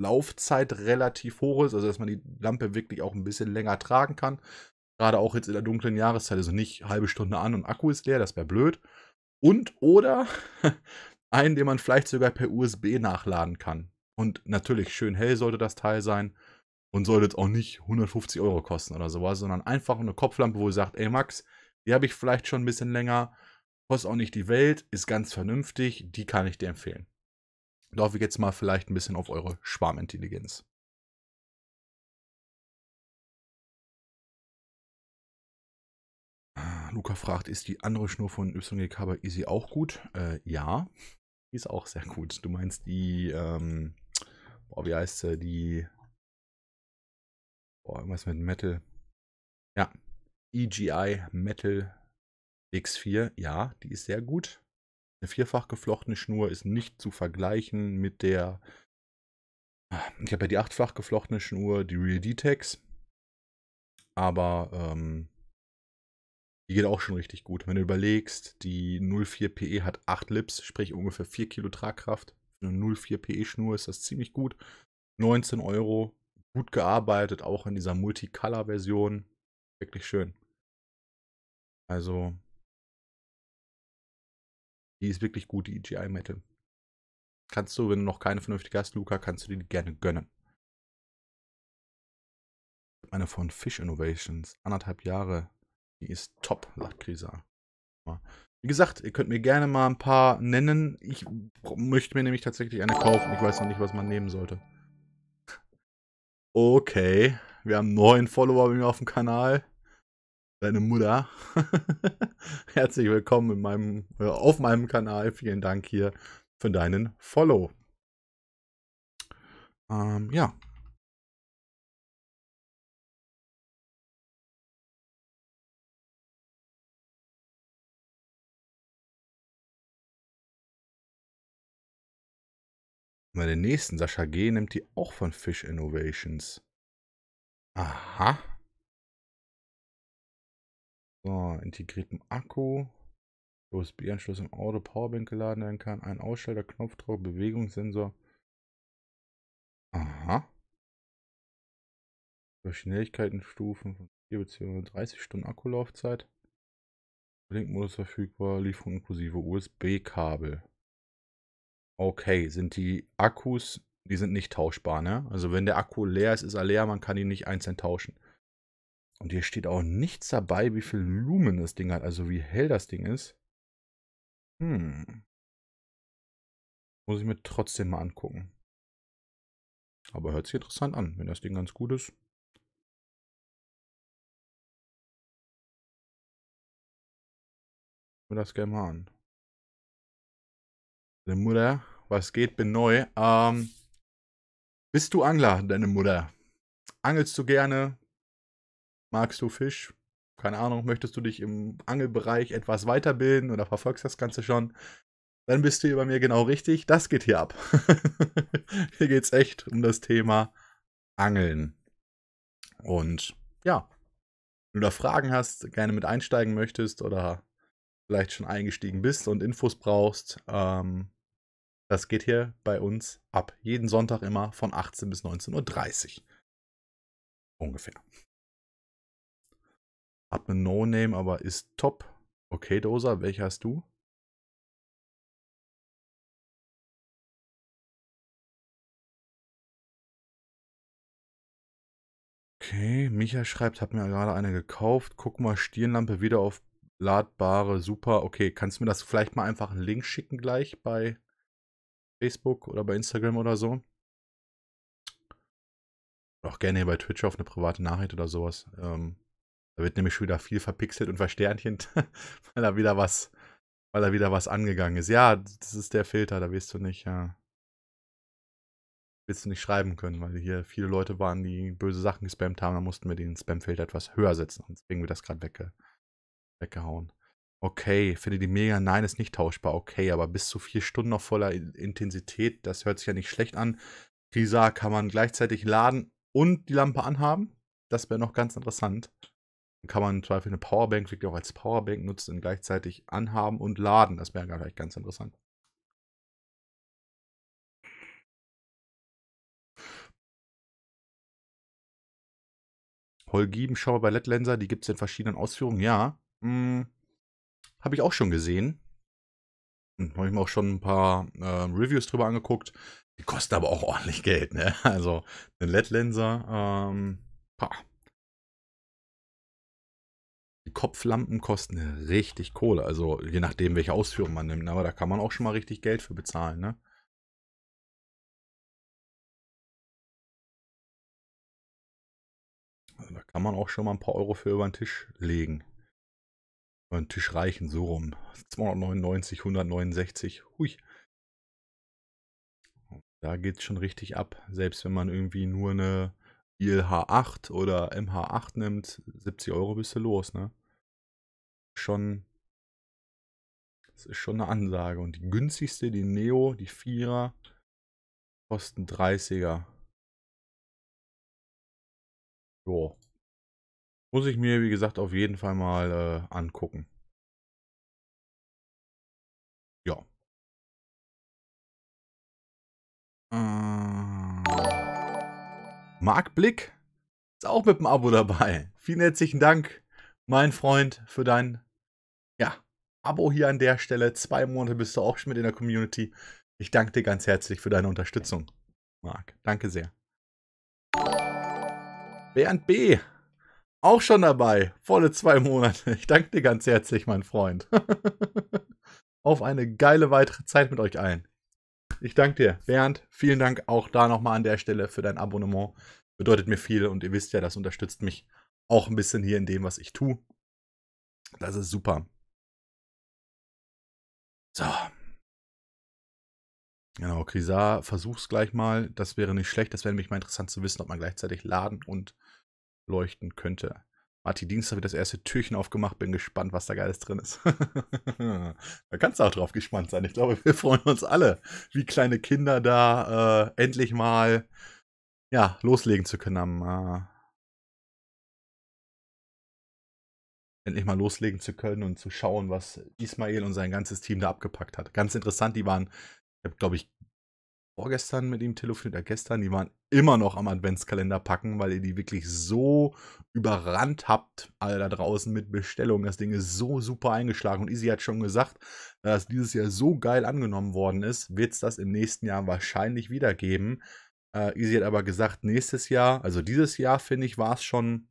Laufzeit relativ hoch ist, also dass man die Lampe wirklich auch ein bisschen länger tragen kann. Gerade auch jetzt in der dunklen Jahreszeit, also nicht halbe Stunde an und Akku ist leer, das wäre blöd. Und oder einen, den man vielleicht sogar per USB nachladen kann. Und natürlich schön hell sollte das Teil sein und sollte jetzt auch nicht 150 Euro kosten oder sowas, sondern einfach eine Kopflampe, wo ihr sagt, ey Max, die habe ich vielleicht schon ein bisschen länger, kostet auch nicht die Welt, ist ganz vernünftig, die kann ich dir empfehlen. Da hoffe ich jetzt mal vielleicht ein bisschen auf eure Schwarmintelligenz. Ah, Luca fragt, ist die andere Schnur von YGK bei Easy auch gut? Äh, ja, die ist auch sehr gut. Du meinst die, ähm, boah, wie heißt sie, die, boah, irgendwas mit Metal. Ja, EGI Metal X4, ja, die ist sehr gut. Eine vierfach geflochtene Schnur ist nicht zu vergleichen mit der. Ah, ich habe ja die achtfach geflochtene Schnur, die Real Detex. Aber ähm, die geht auch schon richtig gut. Wenn du überlegst, die 04 PE hat 8 Lips, sprich ungefähr 4 Kilo Tragkraft. Für eine 04 PE Schnur ist das ziemlich gut. 19 Euro, gut gearbeitet, auch in dieser Multicolor-Version. Wirklich schön. Also die ist wirklich gut, die egi Metal. Kannst du, wenn du noch keine vernünftige hast, Luca, kannst du dir die gerne gönnen. Eine von Fish Innovations, anderthalb Jahre. Die ist top, sagt Krisa. Wie gesagt, ihr könnt mir gerne mal ein paar nennen. Ich möchte mir nämlich tatsächlich eine kaufen. Ich weiß noch nicht, was man nehmen sollte. Okay, wir haben neun Follower bei mir auf dem Kanal deine Mutter. Herzlich willkommen in meinem, äh, auf meinem Kanal. Vielen Dank hier für deinen Follow. Ähm, ja. Meine nächsten Sascha G nimmt die auch von Fish Innovations. Aha. So, integriertem Akku. USB-Anschluss im Auto, Powerbank geladen werden kann. Ein Ausschalter, Knopfdruck, Bewegungssensor. Aha. Für Schnelligkeitenstufen von 4 bzw. 30 Stunden Akkulaufzeit. Blinkmodus verfügbar, Lieferung inklusive USB-Kabel. Okay, sind die Akkus, die sind nicht tauschbar, ne? Also wenn der Akku leer ist, ist er leer, man kann ihn nicht einzeln tauschen. Und hier steht auch nichts dabei, wie viel Lumen das Ding hat, also wie hell das Ding ist. Hm. Muss ich mir trotzdem mal angucken. Aber hört sich interessant an, wenn das Ding ganz gut ist. Mir das gerne mal an. Deine Mutter, was geht, bin neu. Ähm, bist du Angler, deine Mutter? Angelst du gerne? Magst du Fisch? Keine Ahnung, möchtest du dich im Angelbereich etwas weiterbilden oder verfolgst das Ganze schon? Dann bist du hier bei mir genau richtig. Das geht hier ab. hier geht es echt um das Thema Angeln. Und ja, wenn du da Fragen hast, gerne mit einsteigen möchtest oder vielleicht schon eingestiegen bist und Infos brauchst, ähm, das geht hier bei uns ab. Jeden Sonntag immer von 18 bis 19.30 Uhr. Ungefähr. Hat einen No-Name, aber ist top. Okay, Dosa, welcher hast du? Okay, Micha schreibt, hat mir gerade eine gekauft. Guck mal, Stirnlampe wieder auf ladbare, super. Okay, kannst du mir das vielleicht mal einfach einen Link schicken gleich bei Facebook oder bei Instagram oder so? Auch gerne hier bei Twitch auf eine private Nachricht oder sowas. Ähm, da wird nämlich schon wieder viel verpixelt und versternchend, weil da wieder was, weil da wieder was angegangen ist. Ja, das ist der Filter, da wirst du nicht, ja, willst du nicht schreiben können, weil hier viele Leute waren, die böse Sachen gespammt haben, da mussten wir den Spamfilter etwas höher setzen und deswegen wird das gerade wegge weggehauen. Okay, finde die mega. Nein, ist nicht tauschbar. Okay, aber bis zu vier Stunden noch voller Intensität, das hört sich ja nicht schlecht an. Krisa kann man gleichzeitig laden und die Lampe anhaben. Das wäre noch ganz interessant kann man im Zweifel eine Powerbank wirklich auch als Powerbank nutzen und gleichzeitig anhaben und laden. Das wäre vielleicht ganz interessant. Holgibenschauer bei Letlenser, die gibt es in verschiedenen Ausführungen, ja. Mm, habe ich auch schon gesehen. Und habe ich mir auch schon ein paar äh, Reviews drüber angeguckt. Die kosten aber auch ordentlich Geld, ne? Also, ein Letlenser, ähm, pah. Kopflampen kosten richtig Kohle. Also je nachdem, welche Ausführung man nimmt. Ne, aber da kann man auch schon mal richtig Geld für bezahlen, ne? Also da kann man auch schon mal ein paar Euro für über den Tisch legen. Über den Tisch reichen, so rum. 299, 169, hui. Da geht es schon richtig ab. Selbst wenn man irgendwie nur eine ILH8 oder MH8 nimmt, 70 Euro bist du los, ne? Schon. Das ist schon eine Ansage. Und die günstigste, die Neo, die 4er, kosten 30er. Jo. Muss ich mir, wie gesagt, auf jeden Fall mal äh, angucken. Ja. Äh. Marc Blick ist auch mit dem Abo dabei. Vielen herzlichen Dank, mein Freund, für dein ja, Abo hier an der Stelle. Zwei Monate bist du auch schon mit in der Community. Ich danke dir ganz herzlich für deine Unterstützung, Marc. Danke sehr. Bernd B. Auch schon dabei. Volle zwei Monate. Ich danke dir ganz herzlich, mein Freund. Auf eine geile weitere Zeit mit euch allen. Ich danke dir. Bernd, vielen Dank auch da nochmal an der Stelle für dein Abonnement. Bedeutet mir viel und ihr wisst ja, das unterstützt mich auch ein bisschen hier in dem, was ich tue. Das ist super. So. Genau, Grisar, versuch's gleich mal. Das wäre nicht schlecht. Das wäre nämlich mal interessant zu wissen, ob man gleichzeitig laden und leuchten könnte. Marti Dienstag wird das erste Türchen aufgemacht. Bin gespannt, was da Geiles drin ist. da kannst du auch drauf gespannt sein. Ich glaube, wir freuen uns alle, wie kleine Kinder da äh, endlich mal ja, loslegen zu können am. Äh, endlich mal loslegen zu können und zu schauen, was Ismail und sein ganzes Team da abgepackt hat. Ganz interessant, die waren, glaube ich, vorgestern mit ihm telefoniert, oder gestern, die waren immer noch am Adventskalender packen, weil ihr die wirklich so überrannt habt, alle da draußen mit Bestellungen. Das Ding ist so super eingeschlagen und Easy hat schon gesagt, dass dieses Jahr so geil angenommen worden ist, wird es das im nächsten Jahr wahrscheinlich wieder geben. Äh, Easy hat aber gesagt, nächstes Jahr, also dieses Jahr, finde ich, war es schon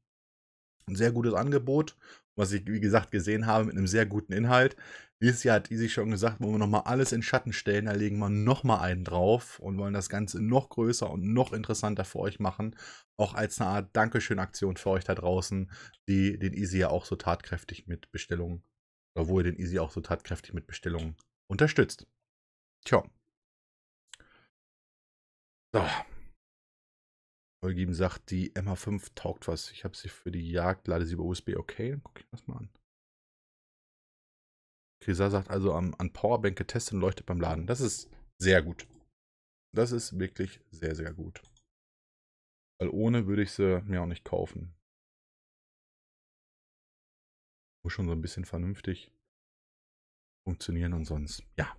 ein sehr gutes Angebot was ich, wie gesagt, gesehen habe, mit einem sehr guten Inhalt. Dieses Jahr hat Easy schon gesagt, wollen wir nochmal alles in Schatten stellen, da legen wir nochmal einen drauf und wollen das Ganze noch größer und noch interessanter für euch machen. Auch als eine Art Dankeschön-Aktion für euch da draußen, die den Easy ja auch so tatkräftig mit Bestellungen, obwohl wo ihr den Easy auch so tatkräftig mit Bestellungen unterstützt. Tja. So. Eugeben sagt, die MH5 taugt was. Ich habe sie für die Jagd, lade sie über USB. Okay, dann gucke ich das mal an. Krisa sagt also an, an Powerbank getestet und leuchtet beim Laden. Das ist sehr gut. Das ist wirklich sehr, sehr gut. Weil ohne würde ich sie mir auch nicht kaufen. Muss schon so ein bisschen vernünftig funktionieren und sonst. Ja.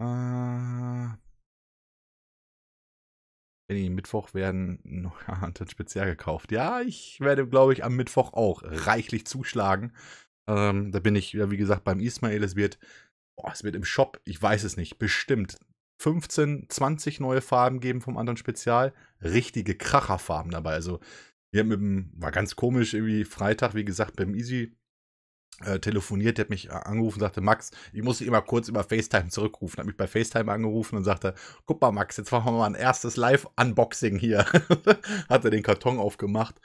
Äh, Penny Mittwoch werden noch Hunter Spezial gekauft. Ja, ich werde, glaube ich, am Mittwoch auch reichlich zuschlagen. Ähm, da bin ich, wie gesagt, beim Ismail. Es wird, oh, es wird im Shop, ich weiß es nicht, bestimmt 15, 20 neue Farben geben vom anderen Spezial. Richtige Kracherfarben dabei. Also, wir haben mit dem, war ganz komisch, irgendwie Freitag, wie gesagt, beim Easy äh, telefoniert, der hat mich äh, angerufen und sagte, Max, ich muss dich immer kurz über FaceTime zurückrufen, hat mich bei FaceTime angerufen und sagte, guck mal Max, jetzt machen wir mal ein erstes Live-Unboxing hier. hat er den Karton aufgemacht.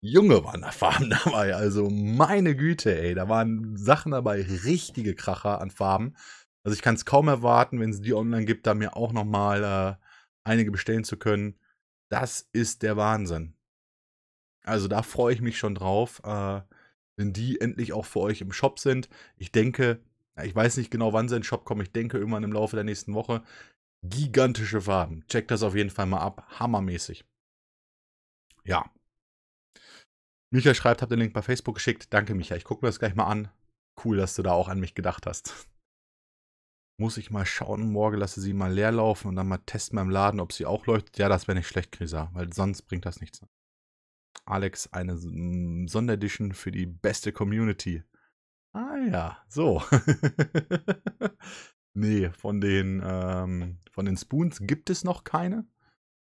Junge waren da Farben dabei, also meine Güte, ey, da waren Sachen dabei, richtige Kracher an Farben. Also ich kann es kaum erwarten, wenn es die online gibt, da mir auch nochmal äh, einige bestellen zu können. Das ist der Wahnsinn. Also da freue ich mich schon drauf. Äh, wenn die endlich auch für euch im Shop sind. Ich denke, ich weiß nicht genau, wann sie in den Shop kommen. Ich denke irgendwann im Laufe der nächsten Woche. Gigantische Farben. Checkt das auf jeden Fall mal ab. Hammermäßig. Ja. Micha schreibt, habt den Link bei Facebook geschickt. Danke, Micha. Ich gucke mir das gleich mal an. Cool, dass du da auch an mich gedacht hast. Muss ich mal schauen. Morgen lasse sie mal leer laufen und dann mal testen beim Laden, ob sie auch leuchtet. Ja, das wäre nicht schlecht, Chrisa, weil sonst bringt das nichts. Mehr. Alex eine mm, Sonderedition für die beste Community. Ah ja, so. nee, von den, ähm, von den Spoons gibt es noch keine.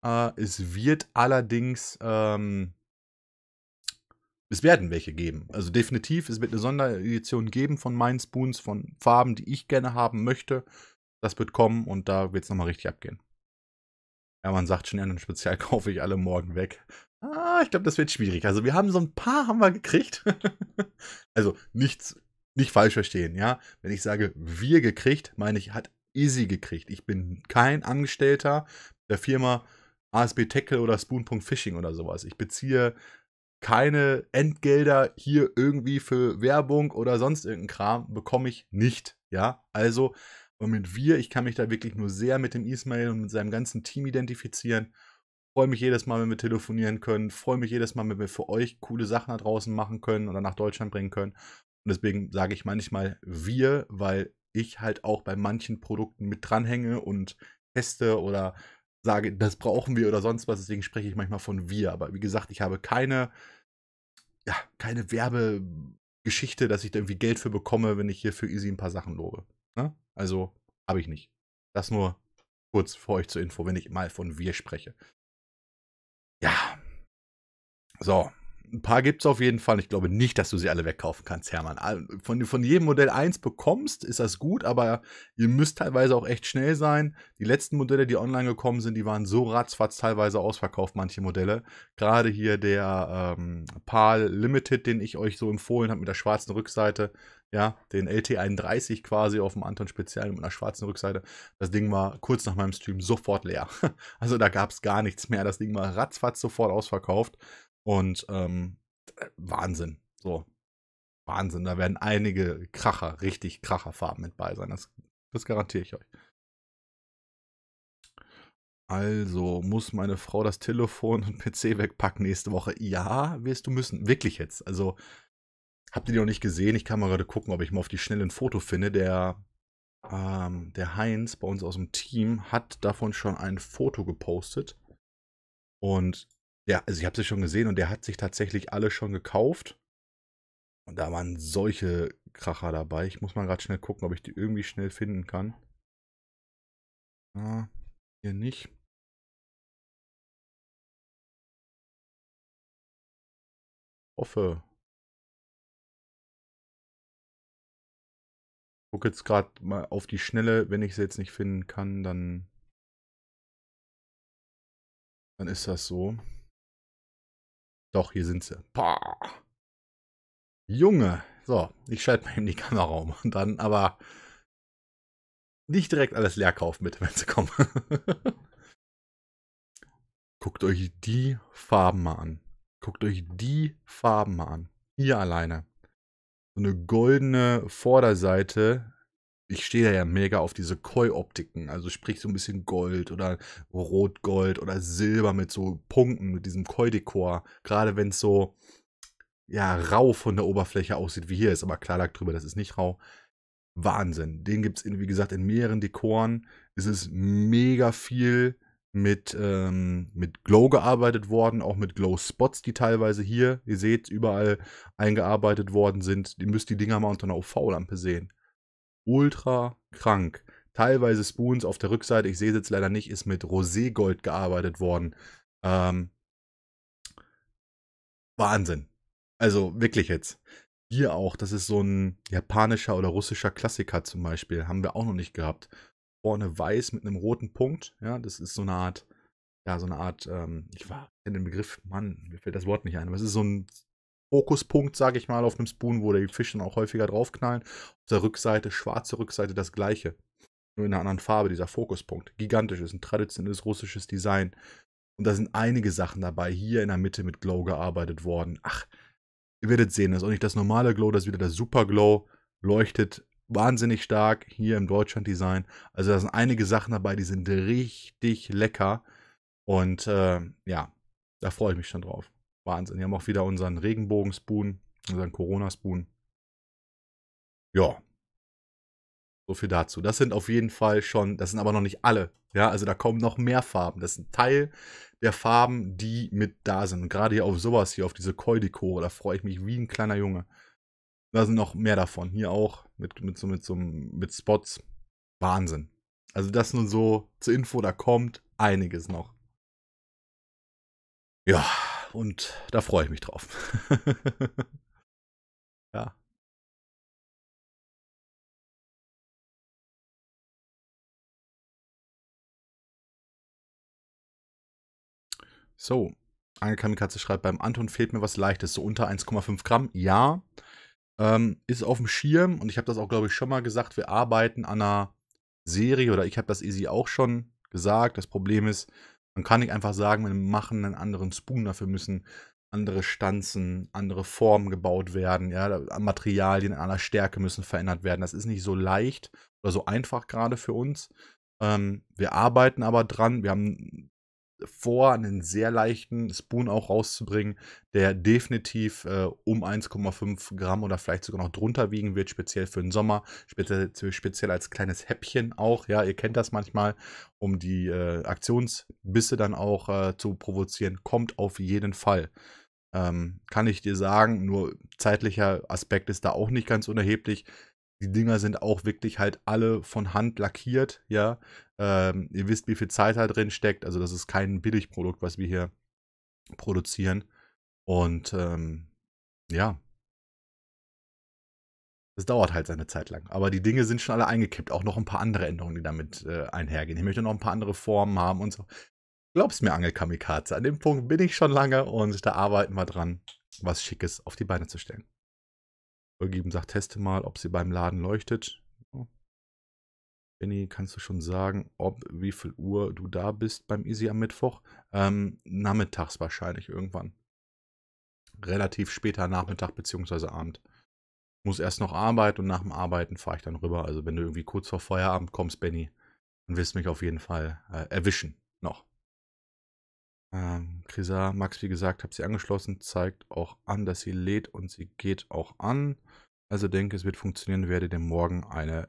Äh, es wird allerdings, ähm, es werden welche geben. Also definitiv, es wird eine Sonderedition geben von meinen Spoons, von Farben, die ich gerne haben möchte. Das wird kommen und da wird es nochmal richtig abgehen. Ja, man sagt schon, ja, dann speziell kaufe ich alle morgen weg. Ah, ich glaube, das wird schwierig. Also wir haben so ein paar haben wir gekriegt. also nichts, nicht falsch verstehen, ja. Wenn ich sage wir gekriegt, meine ich, hat Easy gekriegt. Ich bin kein Angestellter der Firma ASB Tackle oder Spoon.Fishing oder sowas. Ich beziehe keine Entgelder hier irgendwie für Werbung oder sonst irgendeinen Kram, bekomme ich nicht, ja. Also, und mit wir, ich kann mich da wirklich nur sehr mit dem Ismail und mit seinem ganzen Team identifizieren freue mich jedes Mal, wenn wir telefonieren können, freue mich jedes Mal, wenn wir für euch coole Sachen da draußen machen können oder nach Deutschland bringen können. Und deswegen sage ich manchmal wir, weil ich halt auch bei manchen Produkten mit dranhänge und teste oder sage, das brauchen wir oder sonst was. Deswegen spreche ich manchmal von wir. Aber wie gesagt, ich habe keine, ja, keine Werbegeschichte, dass ich da irgendwie Geld für bekomme, wenn ich hier für Easy ein paar Sachen lobe. Ne? Also habe ich nicht. Das nur kurz vor euch zur Info, wenn ich mal von wir spreche. Ja. So. Ein paar gibt es auf jeden Fall. Ich glaube nicht, dass du sie alle wegkaufen kannst, Hermann. Von, von jedem Modell 1 bekommst, ist das gut, aber ihr müsst teilweise auch echt schnell sein. Die letzten Modelle, die online gekommen sind, die waren so ratzfatz teilweise ausverkauft, manche Modelle. Gerade hier der ähm, PAL Limited, den ich euch so empfohlen habe mit der schwarzen Rückseite, ja, den LT31 quasi auf dem Anton Spezial mit einer schwarzen Rückseite. Das Ding war kurz nach meinem Stream sofort leer. Also da gab es gar nichts mehr. Das Ding war ratzfatz sofort ausverkauft. Und ähm, äh, Wahnsinn. So. Wahnsinn. Da werden einige Kracher, richtig Kracherfarben mit bei sein. Das, das garantiere ich euch. Also, muss meine Frau das Telefon und PC wegpacken nächste Woche? Ja, wirst du müssen. Wirklich jetzt. Also, Habt ihr die noch nicht gesehen? Ich kann mal gerade gucken, ob ich mal auf die Schnelle ein Foto finde. Der, ähm, der Heinz bei uns aus dem Team hat davon schon ein Foto gepostet. Und ja, also ich habe sie schon gesehen und der hat sich tatsächlich alle schon gekauft. Und da waren solche Kracher dabei. Ich muss mal gerade schnell gucken, ob ich die irgendwie schnell finden kann. Ah, hier nicht. Hoffe, Guck jetzt gerade mal auf die Schnelle, wenn ich sie jetzt nicht finden kann, dann, dann ist das so. Doch, hier sind sie. Pah. Junge. So, ich schalte mal eben die Kamera um und dann aber nicht direkt alles leer kaufen, bitte, wenn sie kommen. Guckt euch die Farben mal an. Guckt euch die Farben mal an. Hier alleine so eine goldene Vorderseite. Ich stehe da ja mega auf diese Koi-Optiken, also sprich so ein bisschen Gold oder Rotgold oder Silber mit so Punkten, mit diesem Koi-Dekor. Gerade wenn es so ja, rau von der Oberfläche aussieht, wie hier ist aber klar lag drüber, das ist nicht rau. Wahnsinn. Den gibt es, wie gesagt, in mehreren Dekoren. Es ist mega viel mit, ähm, mit Glow gearbeitet worden, auch mit Glow-Spots, die teilweise hier, ihr seht, überall eingearbeitet worden sind. Ihr müsst die Dinger mal unter einer UV-Lampe sehen. Ultra krank. Teilweise Spoons auf der Rückseite, ich sehe es jetzt leider nicht, ist mit Roségold gearbeitet worden. Ähm, Wahnsinn. Also wirklich jetzt. Hier auch, das ist so ein japanischer oder russischer Klassiker zum Beispiel, haben wir auch noch nicht gehabt vorne weiß mit einem roten Punkt. Ja, das ist so eine Art, ja, so eine Art, ähm, ich war in dem Begriff, Mann, mir fällt das Wort nicht ein, aber es ist so ein Fokuspunkt, sage ich mal, auf einem Spoon, wo die Fische dann auch häufiger draufknallen. Auf der Rückseite, schwarze Rückseite, das gleiche. Nur in einer anderen Farbe, dieser Fokuspunkt. Gigantisch, ist ein traditionelles russisches Design. Und da sind einige Sachen dabei, hier in der Mitte mit Glow gearbeitet worden. Ach, ihr werdet sehen, das ist auch nicht das normale Glow, das ist wieder der Super Glow. Leuchtet wahnsinnig stark hier im Deutschland-Design. Also da sind einige Sachen dabei, die sind richtig lecker. Und äh, ja, da freue ich mich schon drauf. Wahnsinn. Wir haben auch wieder unseren Regenbogen-Spoon, unseren Corona-Spoon. Ja. So viel dazu. Das sind auf jeden Fall schon, das sind aber noch nicht alle. Ja, also da kommen noch mehr Farben. Das ist ein Teil der Farben, die mit da sind. Und gerade hier auf sowas, hier auf diese Koi-Dekore, da freue ich mich wie ein kleiner Junge. Da sind noch mehr davon. Hier auch mit, mit, so, mit, so, mit Spots. Wahnsinn. Also das nun so zur Info, da kommt einiges noch. Ja, und da freue ich mich drauf. ja. So, Angekannte Katze schreibt, beim Anton fehlt mir was Leichtes, so unter 1,5 Gramm. Ja, ähm, ist auf dem Schirm und ich habe das auch, glaube ich, schon mal gesagt. Wir arbeiten an einer Serie oder ich habe das Easy auch schon gesagt. Das Problem ist, man kann nicht einfach sagen, wir machen einen anderen Spoon. Dafür müssen andere Stanzen, andere Formen gebaut werden. Ja, Materialien in aller Stärke müssen verändert werden. Das ist nicht so leicht oder so einfach gerade für uns. Ähm, wir arbeiten aber dran. Wir haben vor, einen sehr leichten Spoon auch rauszubringen, der definitiv äh, um 1,5 Gramm oder vielleicht sogar noch drunter wiegen wird, speziell für den Sommer, speziell, speziell als kleines Häppchen auch. Ja, ihr kennt das manchmal, um die äh, Aktionsbisse dann auch äh, zu provozieren, kommt auf jeden Fall. Ähm, kann ich dir sagen, nur zeitlicher Aspekt ist da auch nicht ganz unerheblich. Die Dinger sind auch wirklich halt alle von Hand lackiert, ja. Ähm, ihr wisst, wie viel Zeit da drin steckt. Also das ist kein Billigprodukt, was wir hier produzieren. Und ähm, ja, Es dauert halt seine Zeit lang. Aber die Dinge sind schon alle eingekippt. Auch noch ein paar andere Änderungen, die damit äh, einhergehen. Ich möchte noch ein paar andere Formen haben und so. Glaub's mir, Angel Kamikaze. An dem Punkt bin ich schon lange und da arbeiten wir dran, was Schickes auf die Beine zu stellen. Eugeben sagt, teste mal, ob sie beim Laden leuchtet. Benny, kannst du schon sagen, ob wie viel Uhr du da bist beim Easy am Mittwoch? Ähm, nachmittags wahrscheinlich irgendwann. Relativ später Nachmittag bzw. Abend. Muss erst noch arbeiten und nach dem Arbeiten fahre ich dann rüber. Also wenn du irgendwie kurz vor Feierabend kommst, Benny, dann wirst du mich auf jeden Fall äh, erwischen. Ähm, Krisa, Max, wie gesagt, habe sie angeschlossen, zeigt auch an, dass sie lädt und sie geht auch an. Also denke, es wird funktionieren, werde dir morgen eine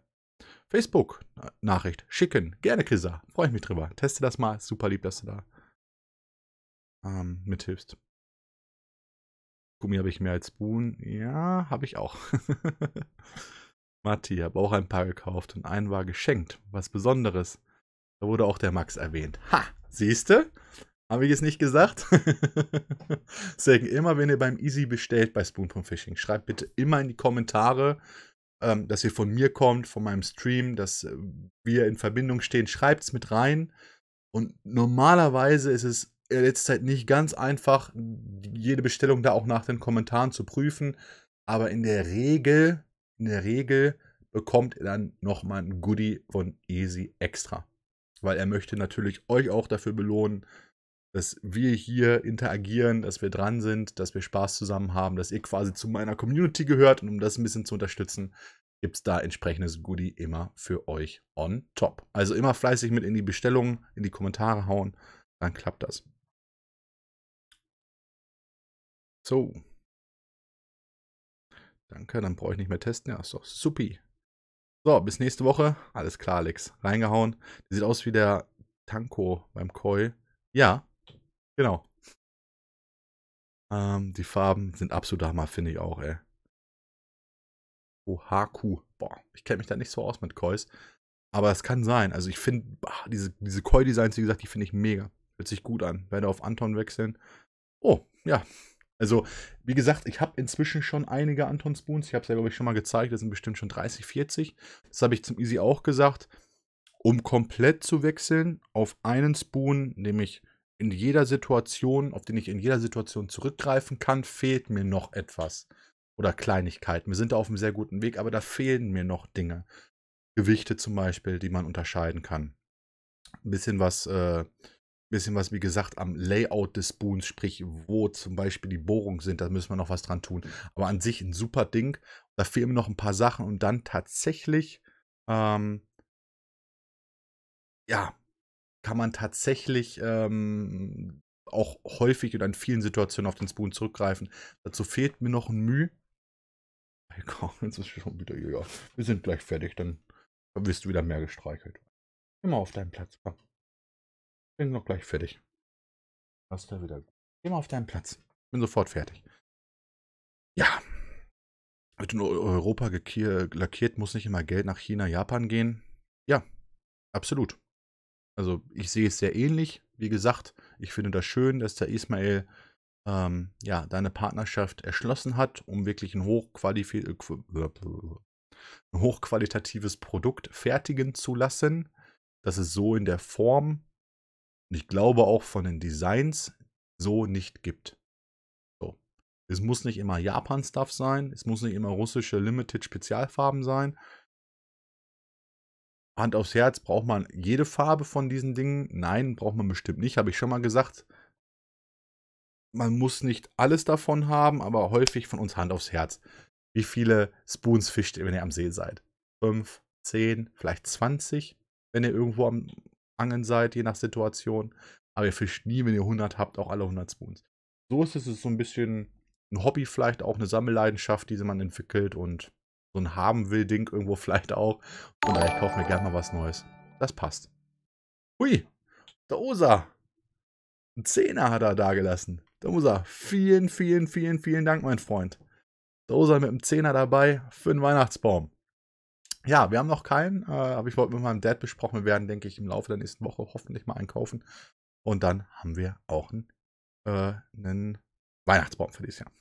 Facebook-Nachricht schicken. Gerne, Krisa, freue ich mich drüber. Teste das mal, super lieb, dass du da ähm, mithilfst. Gummi habe ich mehr als Buhn. Ja, habe ich auch. Matti, habe auch ein paar gekauft und einen war geschenkt. Was Besonderes. Da wurde auch der Max erwähnt. Ha, siehste? Habe ich es nicht gesagt? Deswegen immer, wenn ihr beim Easy bestellt bei Spoonpump Fishing, schreibt bitte immer in die Kommentare, ähm, dass ihr von mir kommt, von meinem Stream, dass äh, wir in Verbindung stehen. Schreibt es mit rein. Und normalerweise ist es in letzter Zeit nicht ganz einfach, jede Bestellung da auch nach den Kommentaren zu prüfen. Aber in der Regel, in der Regel bekommt ihr dann nochmal ein Goodie von Easy extra. Weil er möchte natürlich euch auch dafür belohnen, dass wir hier interagieren, dass wir dran sind, dass wir Spaß zusammen haben, dass ihr quasi zu meiner Community gehört. Und um das ein bisschen zu unterstützen, gibt es da entsprechendes Goodie immer für euch on top. Also immer fleißig mit in die Bestellungen, in die Kommentare hauen, dann klappt das. So. Danke, dann brauche ich nicht mehr testen. Ja, ist doch supi. So, bis nächste Woche. Alles klar, Alex. Reingehauen. sieht aus wie der Tanko beim Koi. Ja, Genau. Ähm, die Farben sind absolut Hammer, finde ich auch, ey. Ohaku. Boah, ich kenne mich da nicht so aus mit Kois. Aber es kann sein. Also ich finde, diese, diese Koi-Designs, wie gesagt, die finde ich mega. Hört sich gut an. Werde auf Anton wechseln. Oh, ja. Also, wie gesagt, ich habe inzwischen schon einige Anton Spoons. Ich habe es ja, glaube ich, schon mal gezeigt. Das sind bestimmt schon 30, 40. Das habe ich zum Easy auch gesagt. Um komplett zu wechseln auf einen Spoon, nehme ich in jeder Situation, auf den ich in jeder Situation zurückgreifen kann, fehlt mir noch etwas. Oder Kleinigkeiten. Wir sind da auf einem sehr guten Weg, aber da fehlen mir noch Dinge. Gewichte zum Beispiel, die man unterscheiden kann. Ein bisschen was, äh, bisschen was, wie gesagt, am Layout des Spoons, sprich, wo zum Beispiel die Bohrungen sind, da müssen wir noch was dran tun. Aber an sich ein super Ding. Da fehlen mir noch ein paar Sachen und dann tatsächlich, ähm, ja, kann man tatsächlich ähm, auch häufig und an vielen Situationen auf den Spoon zurückgreifen. Dazu fehlt mir noch ein Mühe. jetzt ist schon wieder, ja, wir sind gleich fertig, dann wirst du wieder mehr gestreichelt. Immer auf deinen Platz, komm. Bin noch gleich fertig. Hast du wieder gut. auf deinen Platz. Bin sofort fertig. Ja. Wird in Europa lackiert, muss nicht immer Geld nach China, Japan gehen. Ja, absolut. Also ich sehe es sehr ähnlich. Wie gesagt, ich finde das schön, dass der Ismail ähm, ja, deine Partnerschaft erschlossen hat, um wirklich ein, hochqualif äh, äh, ein hochqualitatives Produkt fertigen zu lassen. Das ist so in der Form und ich glaube auch von den Designs so nicht gibt. So. Es muss nicht immer Japan-Stuff sein, es muss nicht immer russische Limited-Spezialfarben sein, Hand aufs Herz, braucht man jede Farbe von diesen Dingen? Nein, braucht man bestimmt nicht, habe ich schon mal gesagt. Man muss nicht alles davon haben, aber häufig von uns Hand aufs Herz. Wie viele Spoons fischt ihr, wenn ihr am See seid? 5, 10, vielleicht 20, wenn ihr irgendwo am Angeln seid, je nach Situation. Aber ihr fischt nie, wenn ihr 100 habt, auch alle 100 Spoons. So ist es so ein bisschen ein Hobby, vielleicht auch eine Sammelleidenschaft, die man entwickelt und so ein haben will Ding irgendwo vielleicht auch. Von daher, ich kaufe mir gerne mal was Neues. Das passt. Hui, der Osa. Ein Zehner hat er da gelassen. Der Osa, vielen, vielen, vielen, vielen Dank, mein Freund. Der Osa mit dem Zehner dabei für den Weihnachtsbaum. Ja, wir haben noch keinen, äh, aber ich wollte mit meinem Dad besprochen wir werden, denke ich, im Laufe der nächsten Woche hoffentlich mal einkaufen. Und dann haben wir auch einen, äh, einen Weihnachtsbaum für dieses Jahr.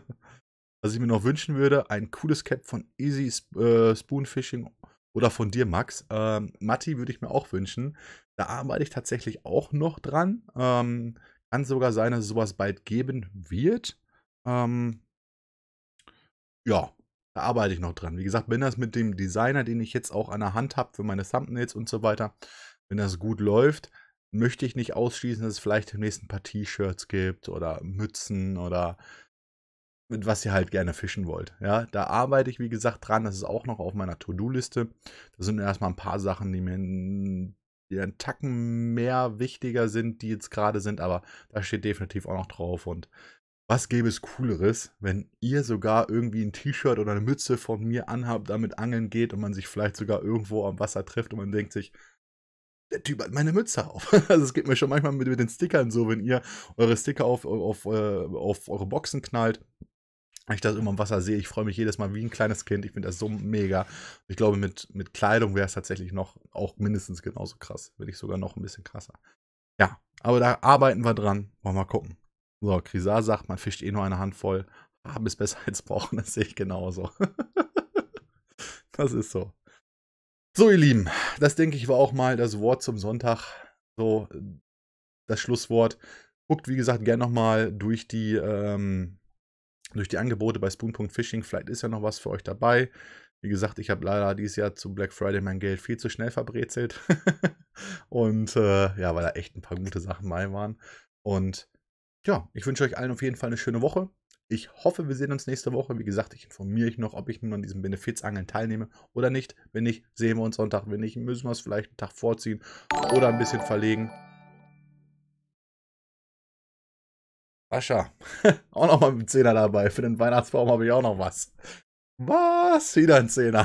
Was ich mir noch wünschen würde, ein cooles Cap von Easy äh, Spoonfishing oder von dir, Max. Ähm, Matti würde ich mir auch wünschen. Da arbeite ich tatsächlich auch noch dran. Ähm, kann sogar sein, dass es sowas bald geben wird. Ähm, ja, da arbeite ich noch dran. Wie gesagt, wenn das mit dem Designer, den ich jetzt auch an der Hand habe für meine Thumbnails und so weiter, wenn das gut läuft, möchte ich nicht ausschließen, dass es vielleicht demnächst ein paar T-Shirts gibt oder Mützen oder mit was ihr halt gerne fischen wollt. Ja, da arbeite ich, wie gesagt, dran. Das ist auch noch auf meiner To-Do-Liste. Da sind erstmal ein paar Sachen, die mir die einen Tacken mehr wichtiger sind, die jetzt gerade sind, aber da steht definitiv auch noch drauf. Und was gäbe es Cooleres, wenn ihr sogar irgendwie ein T-Shirt oder eine Mütze von mir anhabt, damit angeln geht und man sich vielleicht sogar irgendwo am Wasser trifft und man denkt sich, der Typ hat meine Mütze auf. Also es geht mir schon manchmal mit, mit den Stickern so, wenn ihr eure Sticker auf, auf, auf, äh, auf eure Boxen knallt wenn ich das immer im Wasser sehe, ich freue mich jedes Mal wie ein kleines Kind. Ich finde das so mega. Ich glaube, mit, mit Kleidung wäre es tatsächlich noch auch mindestens genauso krass. Würde ich sogar noch ein bisschen krasser. Ja, aber da arbeiten wir dran. Wollen wir mal gucken. So, Krisar sagt, man fischt eh nur eine Handvoll. Haben ist besser als brauchen, das sehe ich genauso. das ist so. So, ihr Lieben, das denke ich war auch mal das Wort zum Sonntag. So, äh, das Schlusswort. Guckt, wie gesagt, gerne nochmal durch die ähm, durch die Angebote bei Spoon.Fishing, vielleicht ist ja noch was für euch dabei. Wie gesagt, ich habe leider dieses Jahr zu Black Friday mein Geld viel zu schnell verbrezelt. und äh, ja, weil da echt ein paar gute Sachen mal waren. Und ja, ich wünsche euch allen auf jeden Fall eine schöne Woche. Ich hoffe, wir sehen uns nächste Woche. Wie gesagt, ich informiere euch noch, ob ich nun an diesem Benefizangeln teilnehme oder nicht. Wenn nicht, sehen wir uns Sonntag. Wenn nicht, müssen wir es vielleicht einen Tag vorziehen oder ein bisschen verlegen. Ascha, auch nochmal mit Zehner dabei. Für den Weihnachtsbaum habe ich auch noch was. Was? Wieder ein Zehner.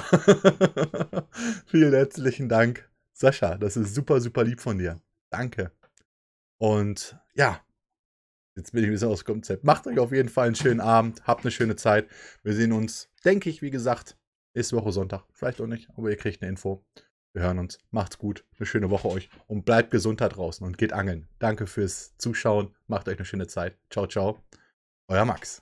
Vielen herzlichen Dank, Sascha. Das ist super, super lieb von dir. Danke. Und ja, jetzt bin ich ein bisschen aus dem Konzept. Macht euch auf jeden Fall einen schönen Abend. Habt eine schöne Zeit. Wir sehen uns, denke ich, wie gesagt, nächste Woche Sonntag. Vielleicht auch nicht, aber ihr kriegt eine Info. Wir hören uns. Macht's gut. Eine schöne Woche euch. Und bleibt gesund da draußen und geht angeln. Danke fürs Zuschauen. Macht euch eine schöne Zeit. Ciao, ciao. Euer Max.